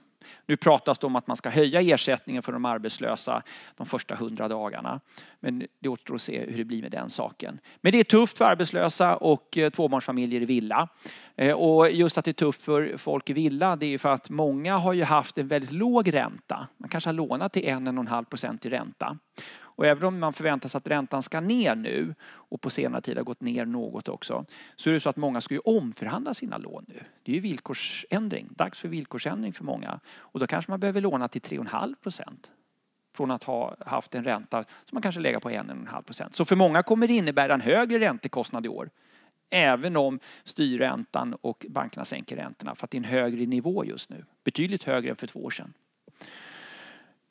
nu pratas det om att man ska höja ersättningen för de arbetslösa de första 100 dagarna. Men det återstår att se hur det blir med den saken. Men det är tufft för arbetslösa och eh, tvåbarnsfamiljer i villa. Eh, och just att det är tufft för folk i villa det är ju för att många har ju haft en väldigt låg ränta. Man kanske har lånat till 1-1,5 procent i ränta. Och även om man förväntas att räntan ska ner nu och på senare tid har gått ner något också så är det så att många ska ju omförhandla sina lån nu. Det är ju villkorsändring, dags för villkorsändring för många. Och då kanske man behöver låna till 3,5 procent från att ha haft en ränta som man kanske lägger på 1,5 procent. Så för många kommer det innebära en högre räntekostnad i år även om styrräntan och bankerna sänker räntorna för att det är en högre nivå just nu. Betydligt högre än för två år sedan.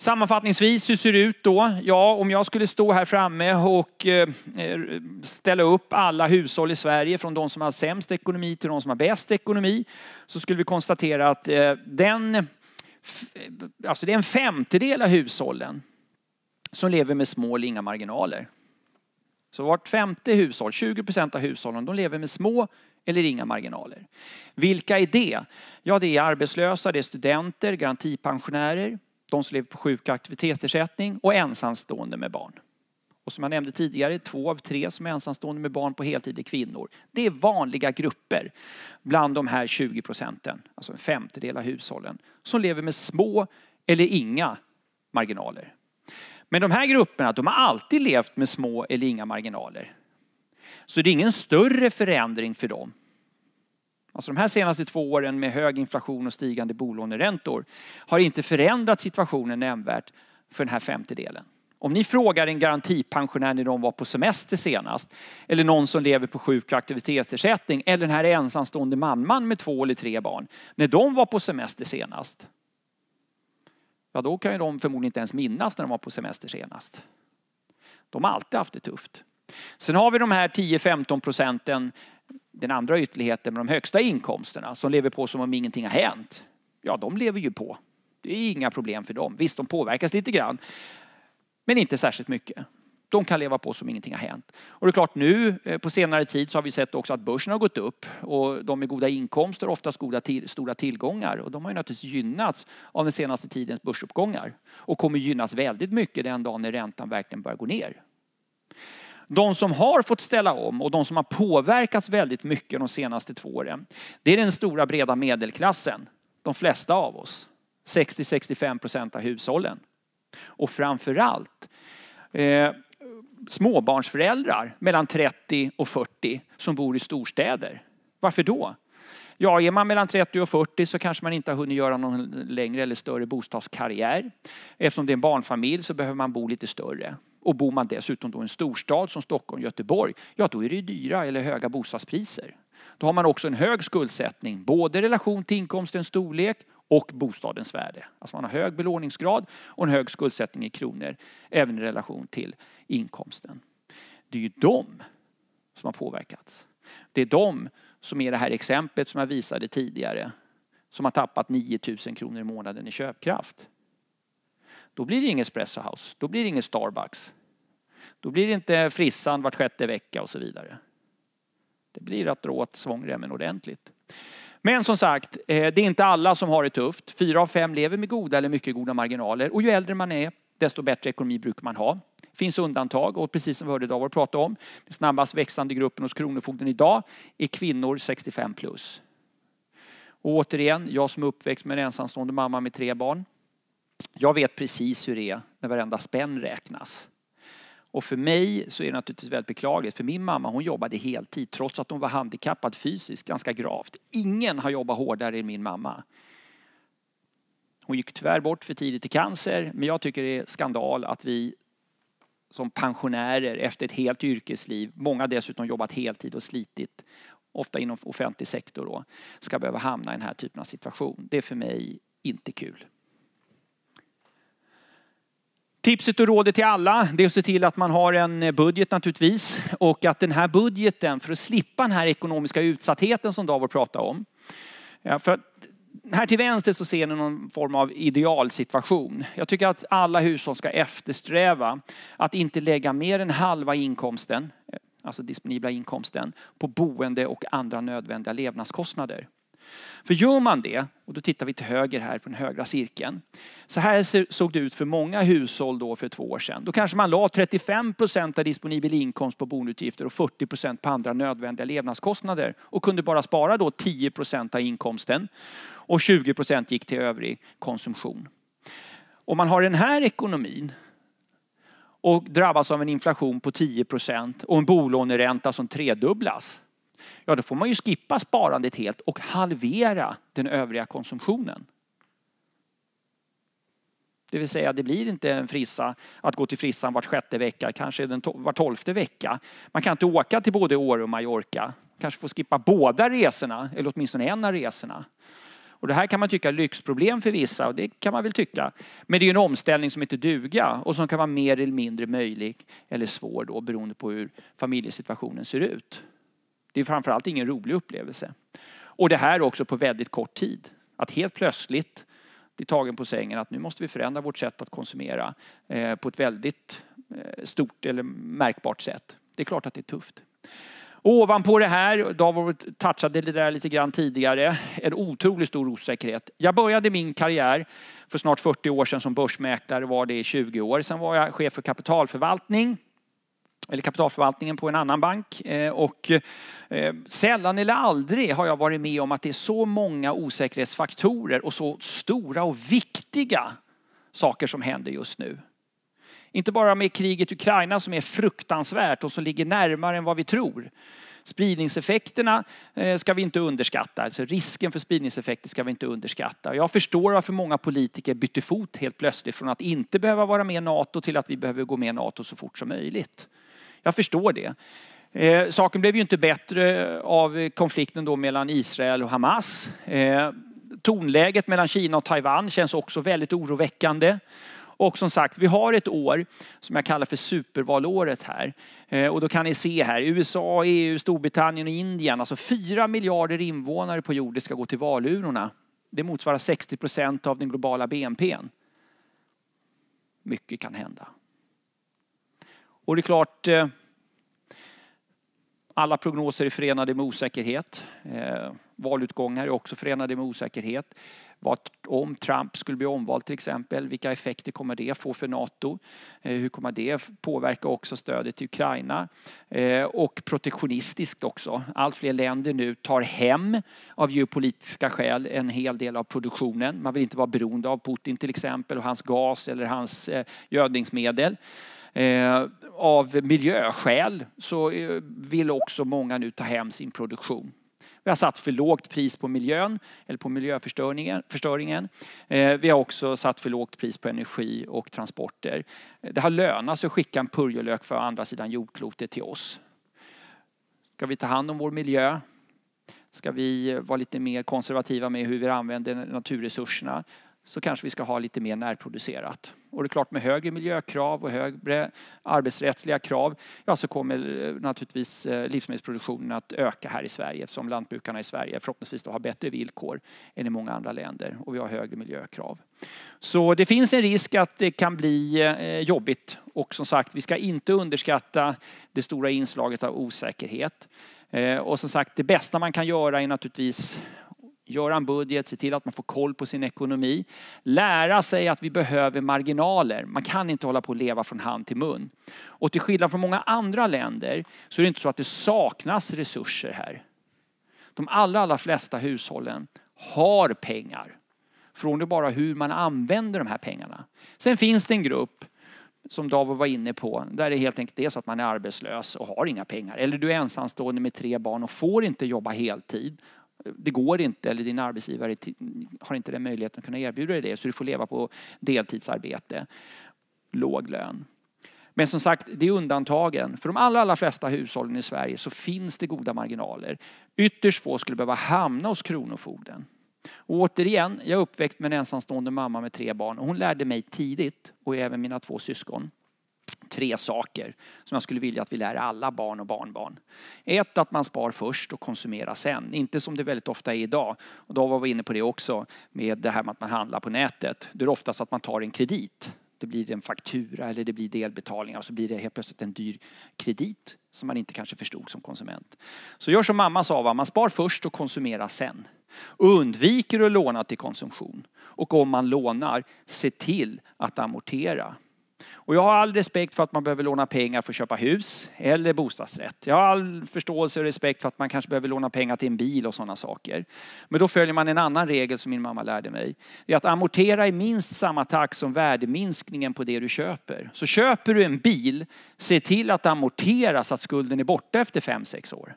Sammanfattningsvis, hur ser det ut då? Ja, om jag skulle stå här framme och eh, eh, ställa upp alla hushåll i Sverige från de som har sämst ekonomi till de som har bäst ekonomi så skulle vi konstatera att eh, den, alltså det är en femtedel av hushållen som lever med små eller inga marginaler. Så vart femte hushåll, 20 procent av hushållen, de lever med små eller inga marginaler. Vilka är det? Ja, det är arbetslösa, det är studenter, garantipensionärer, de som lever på sjuk och aktivitetsersättning och ensamstående med barn. Och som jag nämnde tidigare, två av tre som är ensamstående med barn på heltid är kvinnor. Det är vanliga grupper bland de här 20 procenten, alltså en femtedel av hushållen, som lever med små eller inga marginaler. Men de här grupperna, de har alltid levt med små eller inga marginaler. Så det är ingen större förändring för dem Alltså de här senaste två åren med hög inflation och stigande bolåneräntor har inte förändrat situationen nämnvärt för den här femtedelen. Om ni frågar en garantipensionär när de var på semester senast, eller någon som lever på sjuk och aktivitetsersättning, eller den här ensamstående mamman med två eller tre barn, när de var på semester senast. Ja, då kan ju de förmodligen inte ens minnas när de var på semester senast. De har alltid haft det tufft. Sen har vi de här 10-15 procenten den andra ytterligheten med de högsta inkomsterna som lever på som om ingenting har hänt. Ja, de lever ju på. Det är inga problem för dem. Visst, de påverkas lite grann. Men inte särskilt mycket. De kan leva på som ingenting har hänt. Och det är klart nu eh, på senare tid så har vi sett också att börsen har gått upp och de med goda inkomster, oftast goda till, stora tillgångar och de har ju naturligtvis gynnats av den senaste tidens börsuppgångar och kommer gynnas väldigt mycket den dagen när räntan verkligen börjar gå ner de som har fått ställa om och de som har påverkats väldigt mycket de senaste två åren, det är den stora breda medelklassen. De flesta av oss. 60-65 procent av hushållen. Och framförallt eh, småbarnsföräldrar mellan 30 och 40 som bor i storstäder. Varför då? Ja, är man mellan 30 och 40 så kanske man inte har hunnit göra någon längre eller större bostadskarriär. Eftersom det är en barnfamilj så behöver man bo lite större. Och bor man dessutom då i en storstad som Stockholm, Göteborg, ja då är det dyra eller höga bostadspriser. Då har man också en hög skuldsättning, både i relation till inkomstens storlek och bostadens värde. Alltså man har hög belåningsgrad och en hög skuldsättning i kronor även i relation till inkomsten. Det är ju de som har påverkats. Det är de som är det här exemplet som jag visade tidigare som har tappat 9000 kronor i månaden i köpkraft. Då blir det ingen Espresso House, då blir det ingen Starbucks. Då blir det inte frissan vart sjätte vecka och så vidare. Det blir att dra åt svångremmen ordentligt. Men som sagt, eh, det är inte alla som har det tufft. Fyra av fem lever med goda eller mycket goda marginaler och ju äldre man är desto bättre ekonomi brukar man ha. Det finns undantag och precis som vi hörde Davor prata om, den snabbast växande gruppen hos Kronofogden idag är kvinnor 65 plus. Och återigen, jag som är uppväxt med en ensamstående mamma med tre barn jag vet precis hur det är när varenda spänn räknas. Och för mig så är det naturligtvis väldigt beklagligt för min mamma hon jobbade heltid trots att hon var handikappad fysiskt ganska gravt. Ingen har jobbat hårdare än min mamma. Hon gick tyvärr bort för tidigt i cancer men jag tycker det är skandal att vi som pensionärer efter ett helt yrkesliv, många dessutom jobbat heltid och slitit, ofta inom offentlig sektor då, ska behöva hamna i den här typen av situation. Det är för mig inte kul. Tipset och rådet till alla, det är att se till att man har en budget naturligtvis. Och att den här budgeten, för att slippa den här ekonomiska utsattheten som Davor pratade om. För att här till vänster så ser ni någon form av idealsituation. Jag tycker att alla hushåll ska eftersträva att inte lägga mer än halva inkomsten, alltså disponibla inkomsten, på boende och andra nödvändiga levnadskostnader. För gör man det, och då tittar vi till höger här på den högra cirkeln. Så här såg det ut för många hushåll då för två år sedan. Då kanske man la 35 procent av disponibel inkomst på boendeutgifter och 40 procent på andra nödvändiga levnadskostnader och kunde bara spara då 10 procent av inkomsten och 20 procent gick till övrig konsumtion. Om man har den här ekonomin och drabbas av en inflation på 10 procent och en bolåneränta som tredubblas ja då får man ju skippa sparandet helt och halvera den övriga konsumtionen. Det vill säga, det blir inte en frissa att gå till frissan vart sjätte vecka, kanske den to var tolfte vecka. Man kan inte åka till både Åre och Mallorca. Kanske får skippa båda resorna, eller åtminstone en av resorna. Och det här kan man tycka är lyxproblem för vissa, och det kan man väl tycka. Men det är en omställning som inte duga och som kan vara mer eller mindre möjlig eller svår då beroende på hur familjesituationen ser ut. Det är framförallt ingen rolig upplevelse. Och det här också på väldigt kort tid. Att helt plötsligt bli tagen på sängen att nu måste vi förändra vårt sätt att konsumera eh, på ett väldigt eh, stort eller märkbart sätt. Det är klart att det är tufft. Och ovanpå det här, David touchade det där lite grann tidigare, en otroligt stor osäkerhet. Jag började min karriär för snart 40 år sedan som börsmäklare, var det i 20 år. Sen var jag chef för kapitalförvaltning eller kapitalförvaltningen på en annan bank. Eh, och eh, sällan eller aldrig har jag varit med om att det är så många osäkerhetsfaktorer och så stora och viktiga saker som händer just nu. Inte bara med kriget i Ukraina som är fruktansvärt och som ligger närmare än vad vi tror. Spridningseffekterna eh, ska vi inte underskatta. Alltså risken för spridningseffekter ska vi inte underskatta. Jag förstår varför många politiker bytte fot helt plötsligt från att inte behöva vara med i Nato till att vi behöver gå med i Nato så fort som möjligt. Jag förstår det. Eh, saken blev ju inte bättre av konflikten då mellan Israel och Hamas. Eh, tonläget mellan Kina och Taiwan känns också väldigt oroväckande. Och som sagt, vi har ett år som jag kallar för supervalåret här. Eh, och då kan ni se här, USA, EU, Storbritannien och Indien, alltså fyra miljarder invånare på jorden ska gå till valurorna. Det motsvarar 60 procent av den globala BNP. Mycket kan hända. Och det är klart, eh, alla prognoser är förenade med osäkerhet. Eh, valutgångar är också förenade med osäkerhet. om Trump skulle bli omvald till exempel, vilka effekter kommer det få för Nato? Eh, hur kommer det påverka också stödet till Ukraina? Och protektionistiskt också. Allt fler länder nu tar hem av geopolitiska skäl en hel del av produktionen. Man vill inte vara beroende av Putin till exempel och hans gas eller hans gödningsmedel. Eh, av miljöskäl så eh, vill också många nu ta hem sin produktion. Vi har satt för lågt pris på miljön, eller på miljöförstöringen. Eh, vi har också satt för lågt pris på energi och transporter. Eh, det har lönat sig att skicka en purjolök från andra sidan jordklotet till oss. Ska vi ta hand om vår miljö? Ska vi vara lite mer konservativa med hur vi använder naturresurserna? så kanske vi ska ha lite mer närproducerat. Och det är klart med högre miljökrav och högre arbetsrättsliga krav ja, så kommer eh, naturligtvis eh, livsmedelsproduktionen att öka här i Sverige eftersom lantbrukarna i Sverige förhoppningsvis då har bättre villkor än i många andra länder och vi har högre miljökrav. Så det finns en risk att det kan bli eh, jobbigt och som sagt vi ska inte underskatta det stora inslaget av osäkerhet. Och som sagt det bästa man kan göra är naturligtvis göra en budget, se till att man får koll på sin ekonomi. Lära sig att vi behöver marginaler. Man kan inte hålla på att leva från hand till mun. Och till skillnad från många andra länder så är det inte så att det saknas resurser här. De allra, allra flesta hushållen har pengar. Från det bara hur man använder de här pengarna. Sen finns det en grupp som David var inne på, där det helt enkelt är så att man är arbetslös och har inga pengar. Eller du är ensamstående med tre barn och får inte jobba heltid det går inte, eller din arbetsgivare har inte den möjligheten att kunna erbjuda dig det, så du får leva på deltidsarbete, låg lön. Men som sagt, det är undantagen. För de allra, allra flesta hushållen i Sverige så finns det goda marginaler. Ytterst få skulle behöva hamna hos Kronofogden. Och återigen, jag är uppväxt med en ensamstående mamma med tre barn. Hon lärde mig tidigt, och även mina två syskon, tre saker som jag skulle vilja att vi lär alla barn och barnbarn. Ett, att man spar först och konsumerar sen. Inte som det väldigt ofta är idag. Och då var vi inne på det också med det här med att man handlar på nätet. Det är oftast att man tar en kredit. Det blir en faktura eller det blir delbetalningar och så blir det helt plötsligt en dyr kredit som man inte kanske förstod som konsument. Så gör som mamma sa, va? man spar först och konsumerar sen. Undviker att låna till konsumtion. Och om man lånar, se till att amortera. Och jag har all respekt för att man behöver låna pengar för att köpa hus eller bostadsrätt. Jag har all förståelse och respekt för att man kanske behöver låna pengar till en bil och sådana saker. Men då följer man en annan regel som min mamma lärde mig. Det är att amortera i minst samma takt som värdeminskningen på det du köper. Så köper du en bil, se till att amortera så att skulden är borta efter 5-6 år.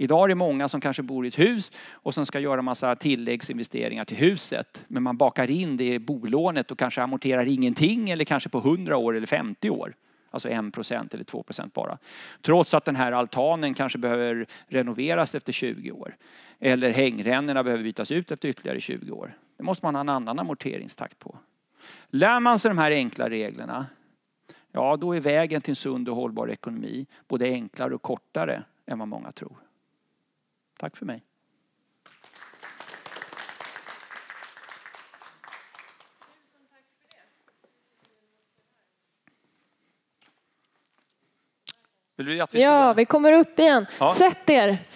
Idag är det många som kanske bor i ett hus och som ska göra massa tilläggsinvesteringar till huset. Men man bakar in det i bolånet och kanske amorterar ingenting eller kanske på 100 år eller 50 år. Alltså 1% eller 2% bara. Trots att den här altanen kanske behöver renoveras efter 20 år. Eller hängrännorna behöver bytas ut efter ytterligare 20 år. Det måste man ha en annan amorteringstakt på. Lär man sig de här enkla reglerna, ja då är vägen till en sund och hållbar ekonomi både enklare och kortare än vad många tror. Tack för mig. Vill du att vi ska ja, vi kommer upp igen. Ja. Sätt er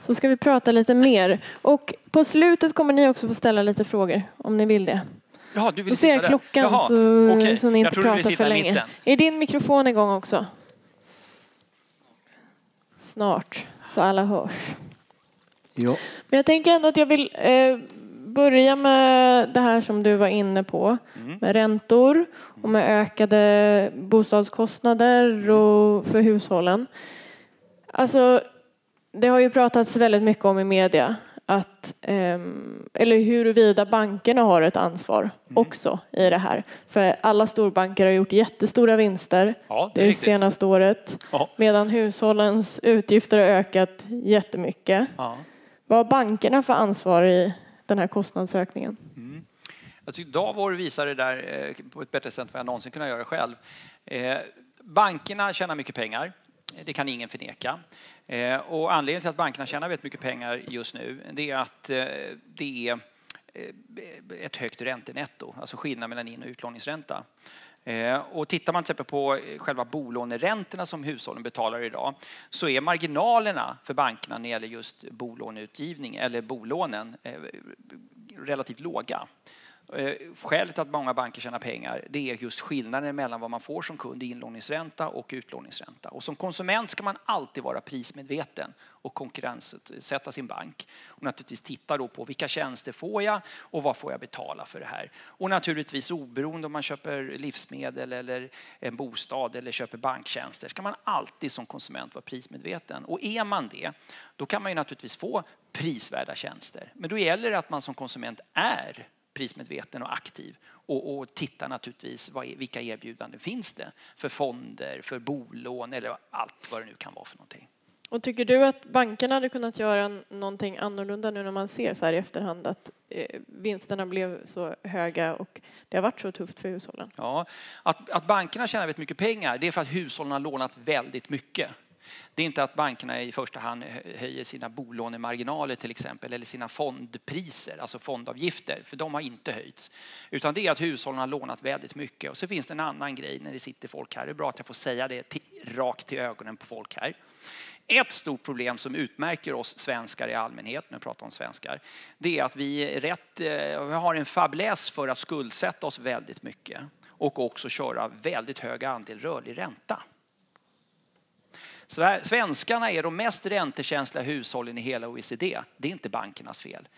så ska vi prata lite mer. Och på slutet kommer ni också få ställa lite frågor om ni vill det. Jaha, du vill Då ser jag klockan så, okay. så ni inte pratar för länge. Mitten. Är din mikrofon igång också? Snart, så alla hörs. Ja. Men jag tänker ändå att jag vill eh, börja med det här som du var inne på mm. med räntor och med ökade bostadskostnader och för hushållen. Alltså, det har ju pratats väldigt mycket om i media att, ehm, eller huruvida bankerna har ett ansvar mm. också i det här. För alla storbanker har gjort jättestora vinster ja, det, det senaste året ja. medan hushållens utgifter har ökat jättemycket. Ja. Vad har bankerna för ansvar i den här kostnadsökningen? Mm. Jag tycker Davor visar det där eh, på ett bättre sätt än vad jag någonsin kunnat göra själv. Eh, bankerna tjänar mycket pengar. Det kan ingen förneka. Eh, och anledningen till att bankerna tjänar väldigt mycket pengar just nu det är att det är ett högt räntenetto, alltså skillnaden mellan in och utlåningsränta. Eh, och tittar man till exempel på eh, själva bolåneräntorna som hushållen betalar idag så är marginalerna för bankerna när det gäller just bolåneutgivning eller bolånen eh, relativt låga. Eh, skälet till att många banker tjänar pengar det är just skillnaden mellan vad man får som kund i inlåningsränta och utlåningsränta. Och som konsument ska man alltid vara prismedveten och konkurrensutsätta sin bank. Och naturligtvis titta då på vilka tjänster får jag och vad får jag betala för det här. Och naturligtvis oberoende om man köper livsmedel eller en bostad eller köper banktjänster ska man alltid som konsument vara prismedveten. Och är man det, då kan man ju naturligtvis få prisvärda tjänster. Men då gäller det att man som konsument är prismedveten och aktiv och, och titta naturligtvis vad, vilka erbjudanden finns det för fonder, för bolån eller allt vad det nu kan vara för någonting. Och tycker du att bankerna hade kunnat göra någonting annorlunda nu när man ser så här i efterhand att eh, vinsterna blev så höga och det har varit så tufft för hushållen? Ja, att, att bankerna tjänar väldigt mycket pengar det är för att hushållen har lånat väldigt mycket. Det är inte att bankerna i första hand höjer sina bolånemarginaler till exempel eller sina fondpriser, alltså fondavgifter, för de har inte höjts. Utan det är att hushållen har lånat väldigt mycket. Och så finns det en annan grej när det sitter folk här. Det är bra att jag får säga det till, rakt till ögonen på folk här. Ett stort problem som utmärker oss svenskar i allmänhet, nu pratar om svenskar, det är att vi, rätt, eh, vi har en fäbless för att skuldsätta oss väldigt mycket och också köra väldigt hög andel rörlig ränta. Svenskarna är de mest räntekänsliga hushållen i hela OECD. Det är inte bankernas fel.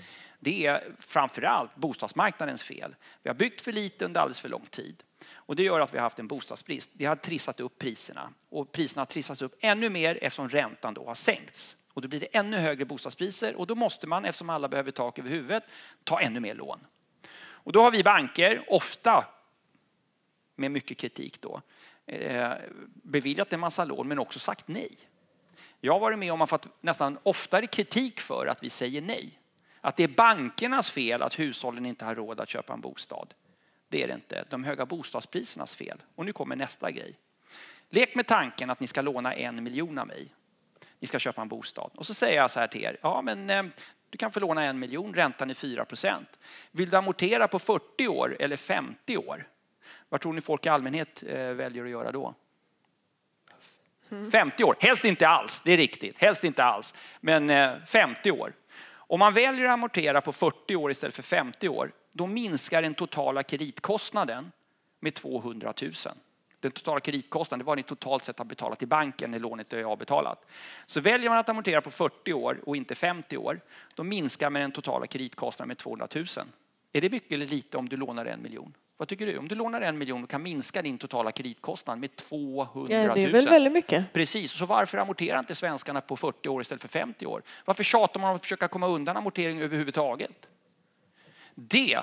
Det är framförallt bostadsmarknadens fel. Vi har byggt för lite under alldeles för lång tid. Och det gör att vi har haft en bostadsbrist. Det har trissat upp priserna. Och priserna har trissats upp ännu mer eftersom räntan då har sänkts. Och då blir det ännu högre bostadspriser och då måste man, eftersom alla behöver tak över huvudet, ta ännu mer lån. Och då har vi banker, ofta med mycket kritik då, Eh, beviljat en massa lån men också sagt nej. Jag har varit med om att fått nästan oftare kritik för att vi säger nej. Att det är bankernas fel att hushållen inte har råd att köpa en bostad. Det är det inte. De höga bostadsprisernas fel. Och nu kommer nästa grej. Lek med tanken att ni ska låna en miljon av mig. Ni ska köpa en bostad. Och så säger jag så här till er. Ja, men eh, du kan få låna en miljon, räntan är 4 Vill du amortera på 40 år eller 50 år? Vad tror ni folk i allmänhet eh, väljer att göra då? 50 mm. år, helst inte alls, det är riktigt, helst inte alls, men 50 eh, år. Om man väljer att amortera på 40 år istället för 50 år, då minskar den totala kreditkostnaden med 200 000. Den totala kreditkostnaden det var ni totalt sett har betalat i banken när lånet är avbetalat. Så väljer man att amortera på 40 år och inte 50 år, då minskar man den totala kreditkostnaden med 200 000. Är det mycket eller lite om du lånar en miljon? Vad tycker du? Om du lånar en miljon och kan minska din totala kreditkostnad med 200 000. Ja, det är väl väldigt mycket. Precis, så varför amorterar inte svenskarna på 40 år istället för 50 år? Varför tjatar man om att försöka komma undan amortering överhuvudtaget? Det,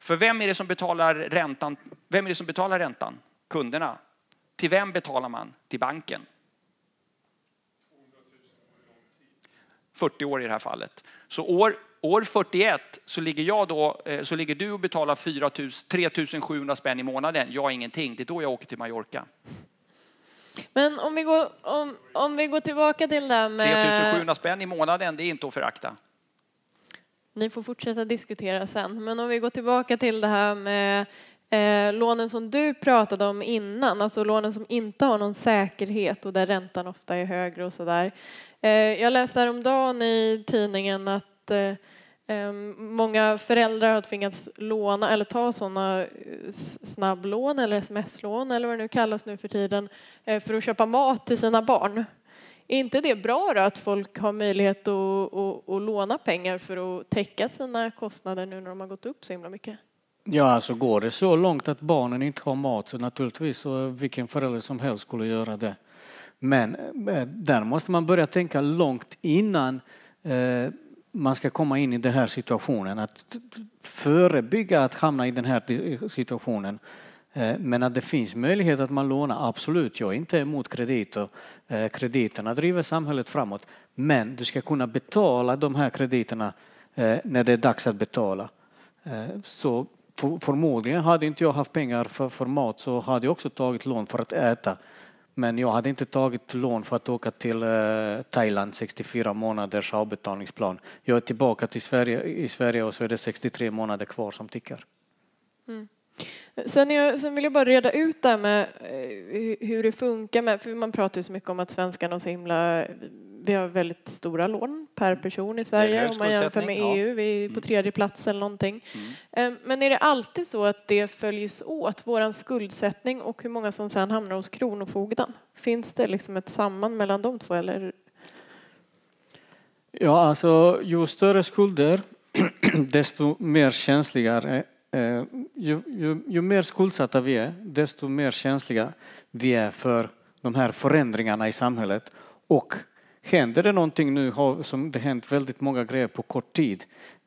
för vem är det som betalar räntan? Vem är det som betalar räntan? Kunderna. Till vem betalar man? Till banken. 40 år i det här fallet. Så år År 41 så ligger, jag då, eh, så ligger du och betalar 4 000, 3 700 spänn i månaden. Jag ingenting. Det är då jag åker till Mallorca. Men om vi går, om, om vi går tillbaka till det här med... 3 700 spänn i månaden, det är inte att förakta. Ni får fortsätta diskutera sen. Men om vi går tillbaka till det här med eh, lånen som du pratade om innan, alltså lånen som inte har någon säkerhet och där räntan ofta är högre och sådär. Eh, jag läste häromdagen i tidningen att Eh, eh, många föräldrar har tvingats låna eller ta sådana eh, snabblån eller sms-lån eller vad det nu kallas nu för tiden för att köpa mat till sina barn. Är inte det bra då att folk har möjlighet att, att, att låna pengar för att täcka sina kostnader nu när de har gått upp så himla mycket? Ja, alltså går det så långt att barnen inte har mat så naturligtvis så vilken förälder som helst skulle göra det. Men där måste man börja tänka långt innan eh, man ska komma in i den här situationen. Att förebygga att hamna i den här situationen. Eh, men att det finns möjlighet att man lånar, absolut. Jag är inte emot krediter. Eh, krediterna driver samhället framåt. Men du ska kunna betala de här krediterna eh, när det är dags att betala. Så förmodligen hade inte jag haft pengar för, för mat så hade jag också tagit lån för att äta. Men jag hade inte tagit lån för att åka till eh, Thailand, 64 månaders avbetalningsplan. Jag är tillbaka till Sverige, i Sverige och så är det 63 månader kvar som tickar. Mm. Sen, jag, sen, vill jag bara reda ut det här med eh, hur det funkar med, för man pratar ju så mycket om att svenskarna är så himla vi har väldigt stora lån per mm. person i Sverige om man jämför med EU. Vi är på mm. tredje plats eller någonting. Mm. Ehm, men är det alltid så att det följs åt, vår skuldsättning och hur många som sen hamnar hos Kronofogden? Finns det liksom ett samband mellan de två? Eller? Ja, alltså ju större skulder desto mer känsligare eh, ju, ju, ju, mer skuldsatta vi är, desto mer känsliga vi är för de här förändringarna i samhället och Händer det någonting nu som det hänt väldigt många grejer på kort tid?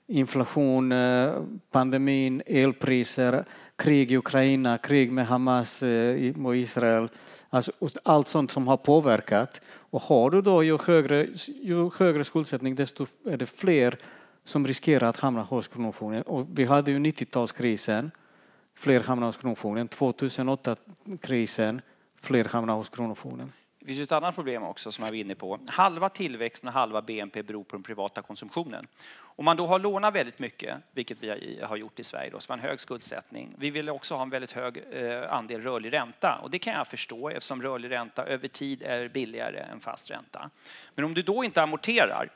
Inflation, eh, pandemin, elpriser, krig i Ukraina, krig med Hamas och eh, Israel. Alltså allt sånt som har påverkat. Och har du då ju högre, ju högre skuldsättning desto är det fler som riskerar att hamna hos Kronofogden. Och vi hade ju 90-talskrisen, fler hamnade hos Kronofogden. 2008-krisen, fler hamnade hos Kronofogden. Det finns ett annat problem också som jag var inne på. Halva tillväxten och halva BNP beror på den privata konsumtionen. Om man då har lånat väldigt mycket, vilket vi har gjort i Sverige, då, så har en hög skuldsättning. Vi vill också ha en väldigt hög eh, andel rörlig ränta och det kan jag förstå eftersom rörlig ränta över tid är billigare än fast ränta. Men om du då inte amorterar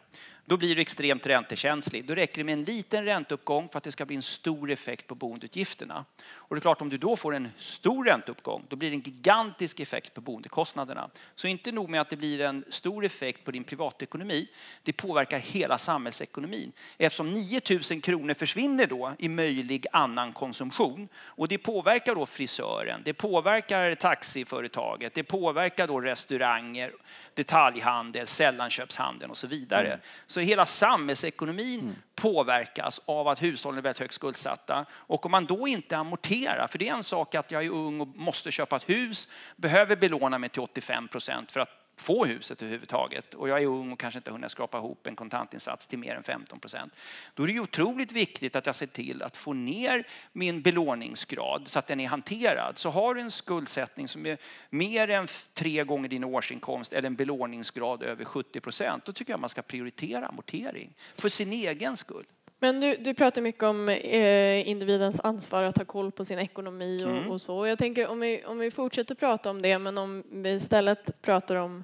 då blir du extremt räntekänslig. Då räcker det med en liten ränteuppgång för att det ska bli en stor effekt på boendeutgifterna. Och det är klart, om du då får en stor ränteuppgång, då blir det en gigantisk effekt på boendekostnaderna. Så inte nog med att det blir en stor effekt på din privatekonomi, det påverkar hela samhällsekonomin. Eftersom 9 000 kronor försvinner då i möjlig annan konsumtion. Och det påverkar då frisören, det påverkar taxiföretaget, det påverkar då restauranger, detaljhandel, sällanköpshandeln och så vidare. Mm. Så hela samhällsekonomin mm. påverkas av att hushållen är väldigt högt skuldsatta. Och om man då inte amorterar, för det är en sak att jag är ung och måste köpa ett hus, behöver belåna mig till 85 procent för att få huset överhuvudtaget och jag är ung och kanske inte hunnit skrapa ihop en kontantinsats till mer än 15 procent. Då är det ju otroligt viktigt att jag ser till att få ner min belåningsgrad så att den är hanterad. Så har du en skuldsättning som är mer än tre gånger din årsinkomst eller en belåningsgrad över 70 procent, då tycker jag man ska prioritera amortering för sin egen skull. Men du, du pratar mycket om eh, individens ansvar att ha koll på sin ekonomi och, mm. och så. Jag tänker om vi, om vi fortsätter prata om det, men om vi istället pratar om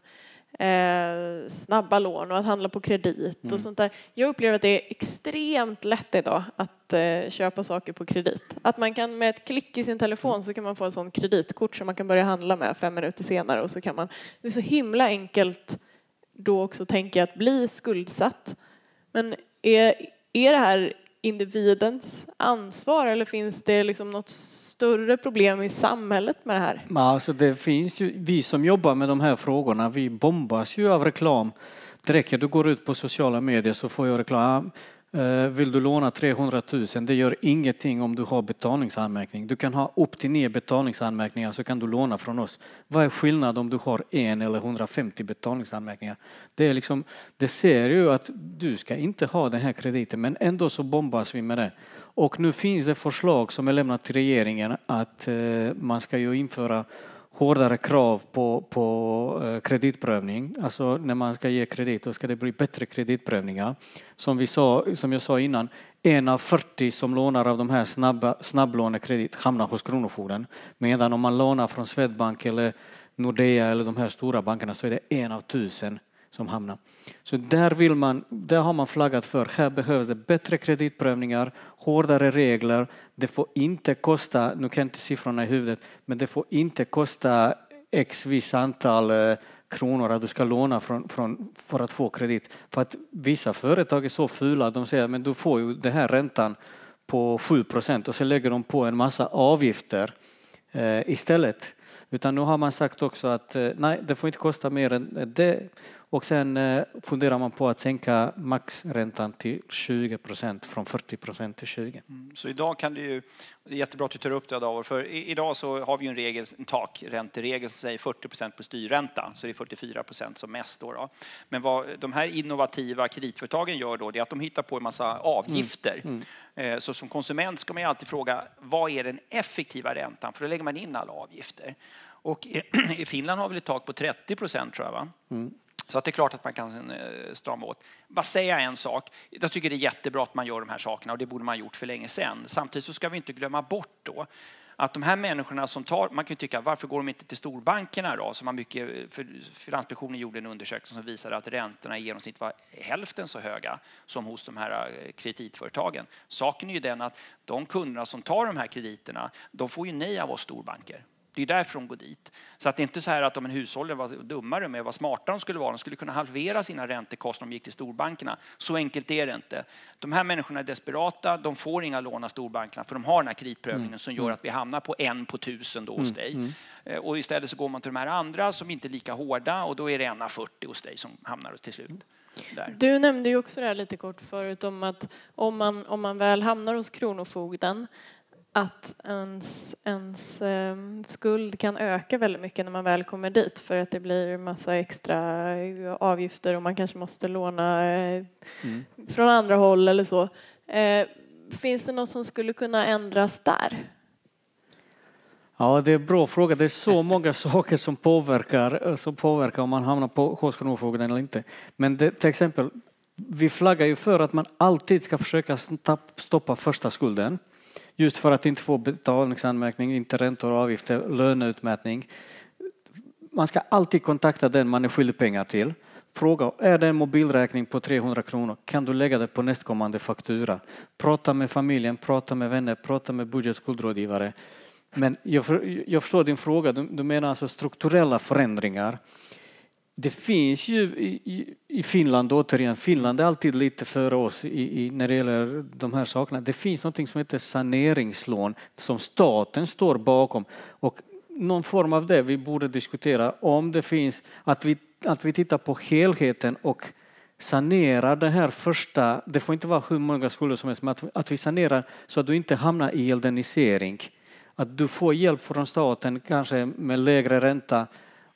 Eh, snabba lån och att handla på kredit mm. och sånt där. Jag upplever att det är extremt lätt idag att eh, köpa saker på kredit. Att man kan med ett klick i sin telefon mm. så kan man få ett sånt kreditkort som man kan börja handla med fem minuter senare och så kan man. Det är så himla enkelt då också tänker jag att bli skuldsatt. Men är, är det här individens ansvar eller finns det liksom något större problem i samhället med det här? Alltså det finns ju, vi som jobbar med de här frågorna, vi bombas ju av reklam. Det räcker du går ut på sociala medier så får jag reklam. Eh, vill du låna 300 000, det gör ingenting om du har betalningsanmärkning. Du kan ha upp till nio betalningsanmärkningar så kan du låna från oss. Vad är skillnaden om du har en eller 150 betalningsanmärkningar? Det, är liksom, det ser ju att du ska inte ha den här krediten men ändå så bombas vi med det. Och nu finns det förslag som är lämnat till regeringen att eh, man ska ju införa hårdare krav på, på eh, kreditprövning. Alltså när man ska ge kredit, då ska det bli bättre kreditprövningar. Som, vi sa, som jag sa innan, en av 40 som lånar av de här snabba, snabblånekredit hamnar hos Kronofogden. Medan om man lånar från Swedbank eller Nordea eller de här stora bankerna så är det en av tusen som hamnar. Så där, vill man, där har man flaggat för, här behövs det bättre kreditprövningar, hårdare regler, det får inte kosta, nu kan jag inte siffrorna i huvudet, men det får inte kosta x vis antal eh, kronor att du ska låna från, från, för att få kredit. För att vissa företag är så fula, att de säger att du får ju den här räntan på 7 procent och så lägger de på en massa avgifter eh, istället. Utan nu har man sagt också att eh, nej, det får inte kosta mer än eh, det och sen eh, funderar man på att sänka maxräntan till 20 procent, från 40 procent till 20. Mm. Så idag kan du ju, det är jättebra att du tar upp det Davor, för idag så har vi ju en regel, en takränteregel som säger 40 procent på styrränta, så det är 44 procent som mest då, då, Men vad de här innovativa kreditföretagen gör då, det är att de hittar på en massa mm, avgifter. Mm. Mm. Så som konsument ska man ju alltid fråga, vad är den effektiva räntan? För då lägger man in alla avgifter. Och i Finland har vi ett tak på 30 procent tror jag va? Mm. Så att det är klart att man kan eh, strama åt. Bara säga en sak. Jag tycker det är jättebra att man gör de här sakerna och det borde man ha gjort för länge sedan. Samtidigt så ska vi inte glömma bort då att de här människorna som tar, man kan ju tycka varför går de inte till storbankerna då? Som man mycket, eh, för Finansinspektionen gjorde en undersökning som visade att räntorna i genomsnitt var hälften så höga som hos de här eh, kreditföretagen. Saken är ju den att de kunderna som tar de här krediterna, de får ju nej av oss storbanker. Det är därför de går dit. Så att det är inte så här att om en hushållen var dummare med vad smarta de skulle vara. De skulle kunna halvera sina räntekostnader om de gick till storbankerna. Så enkelt är det inte. De här människorna är desperata. De får inga lån av storbankerna för de har den här kreditprövningen mm. som gör mm. att vi hamnar på en på tusen då hos mm. dig. Mm. Eh, och istället så går man till de här andra som inte är lika hårda och då är det en av 40 hos dig som hamnar till slut. Där. Du nämnde ju också det här lite kort förut om att om man, om man väl hamnar hos Kronofogden att ens, ens ehm, skuld kan öka väldigt mycket när man väl kommer dit för att det blir massa extra eh, avgifter och man kanske måste låna eh, mm. från andra håll eller så. Eh, finns det något som skulle kunna ändras där? Ja, det är en bra fråga. Det är så många saker som påverkar, som påverkar om man hamnar på, hos Kronofogden eller inte. Men det, till exempel, vi flaggar ju för att man alltid ska försöka stoppa första skulden just för att inte få betalningsanmärkning, inte räntor och avgifter, löneutmätning. Man ska alltid kontakta den man är skyldig pengar till. Fråga, är det en mobilräkning på 300 kronor? Kan du lägga det på nästkommande faktura? Prata med familjen, prata med vänner, prata med budget och skuldrådgivare. Men jag, jag, förstår din fråga. Du, du menar alltså strukturella förändringar det finns ju i, i Finland, återigen, Finland är alltid lite före oss i, i, när det gäller de här sakerna. Det finns något som heter saneringslån som staten står bakom. Och någon form av det vi borde diskutera om det finns, att vi, att vi tittar på helheten och sanerar den här första, det får inte vara hur många skulder som helst, men att, att vi sanerar så att du inte hamnar i eldenisering. Att du får hjälp från staten, kanske med lägre ränta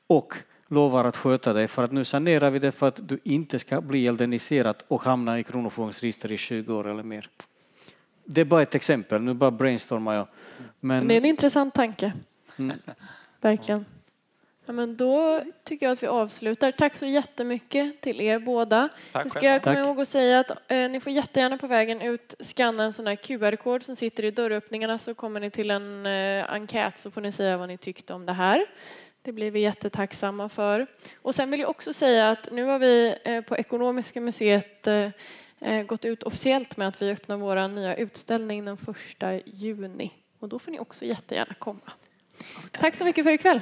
och lovar att sköta dig för att nu sanerar vi det för att du inte ska bli eldeniserad och hamna i Kronofogdens i 20 år eller mer. Det är bara ett exempel, nu bara brainstormar jag. Men... Det är en intressant tanke. Mm. Verkligen. Ja, men då tycker jag att vi avslutar. Tack så jättemycket till er båda. Tack jag ska komma ihåg att säga att eh, ni får jättegärna på vägen ut skanna en sån här QR-kod som sitter i dörröppningarna så kommer ni till en eh, enkät så får ni säga vad ni tyckte om det här. Det blir vi jättetacksamma för. Och sen vill jag också säga att nu har vi eh, på Ekonomiska museet eh, eh, gått ut officiellt med att vi öppnar vår nya utställning den 1 juni. Och då får ni också jättegärna komma. Tack så mycket för ikväll.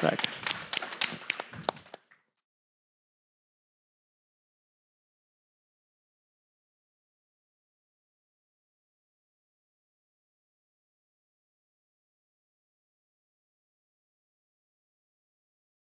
Tack.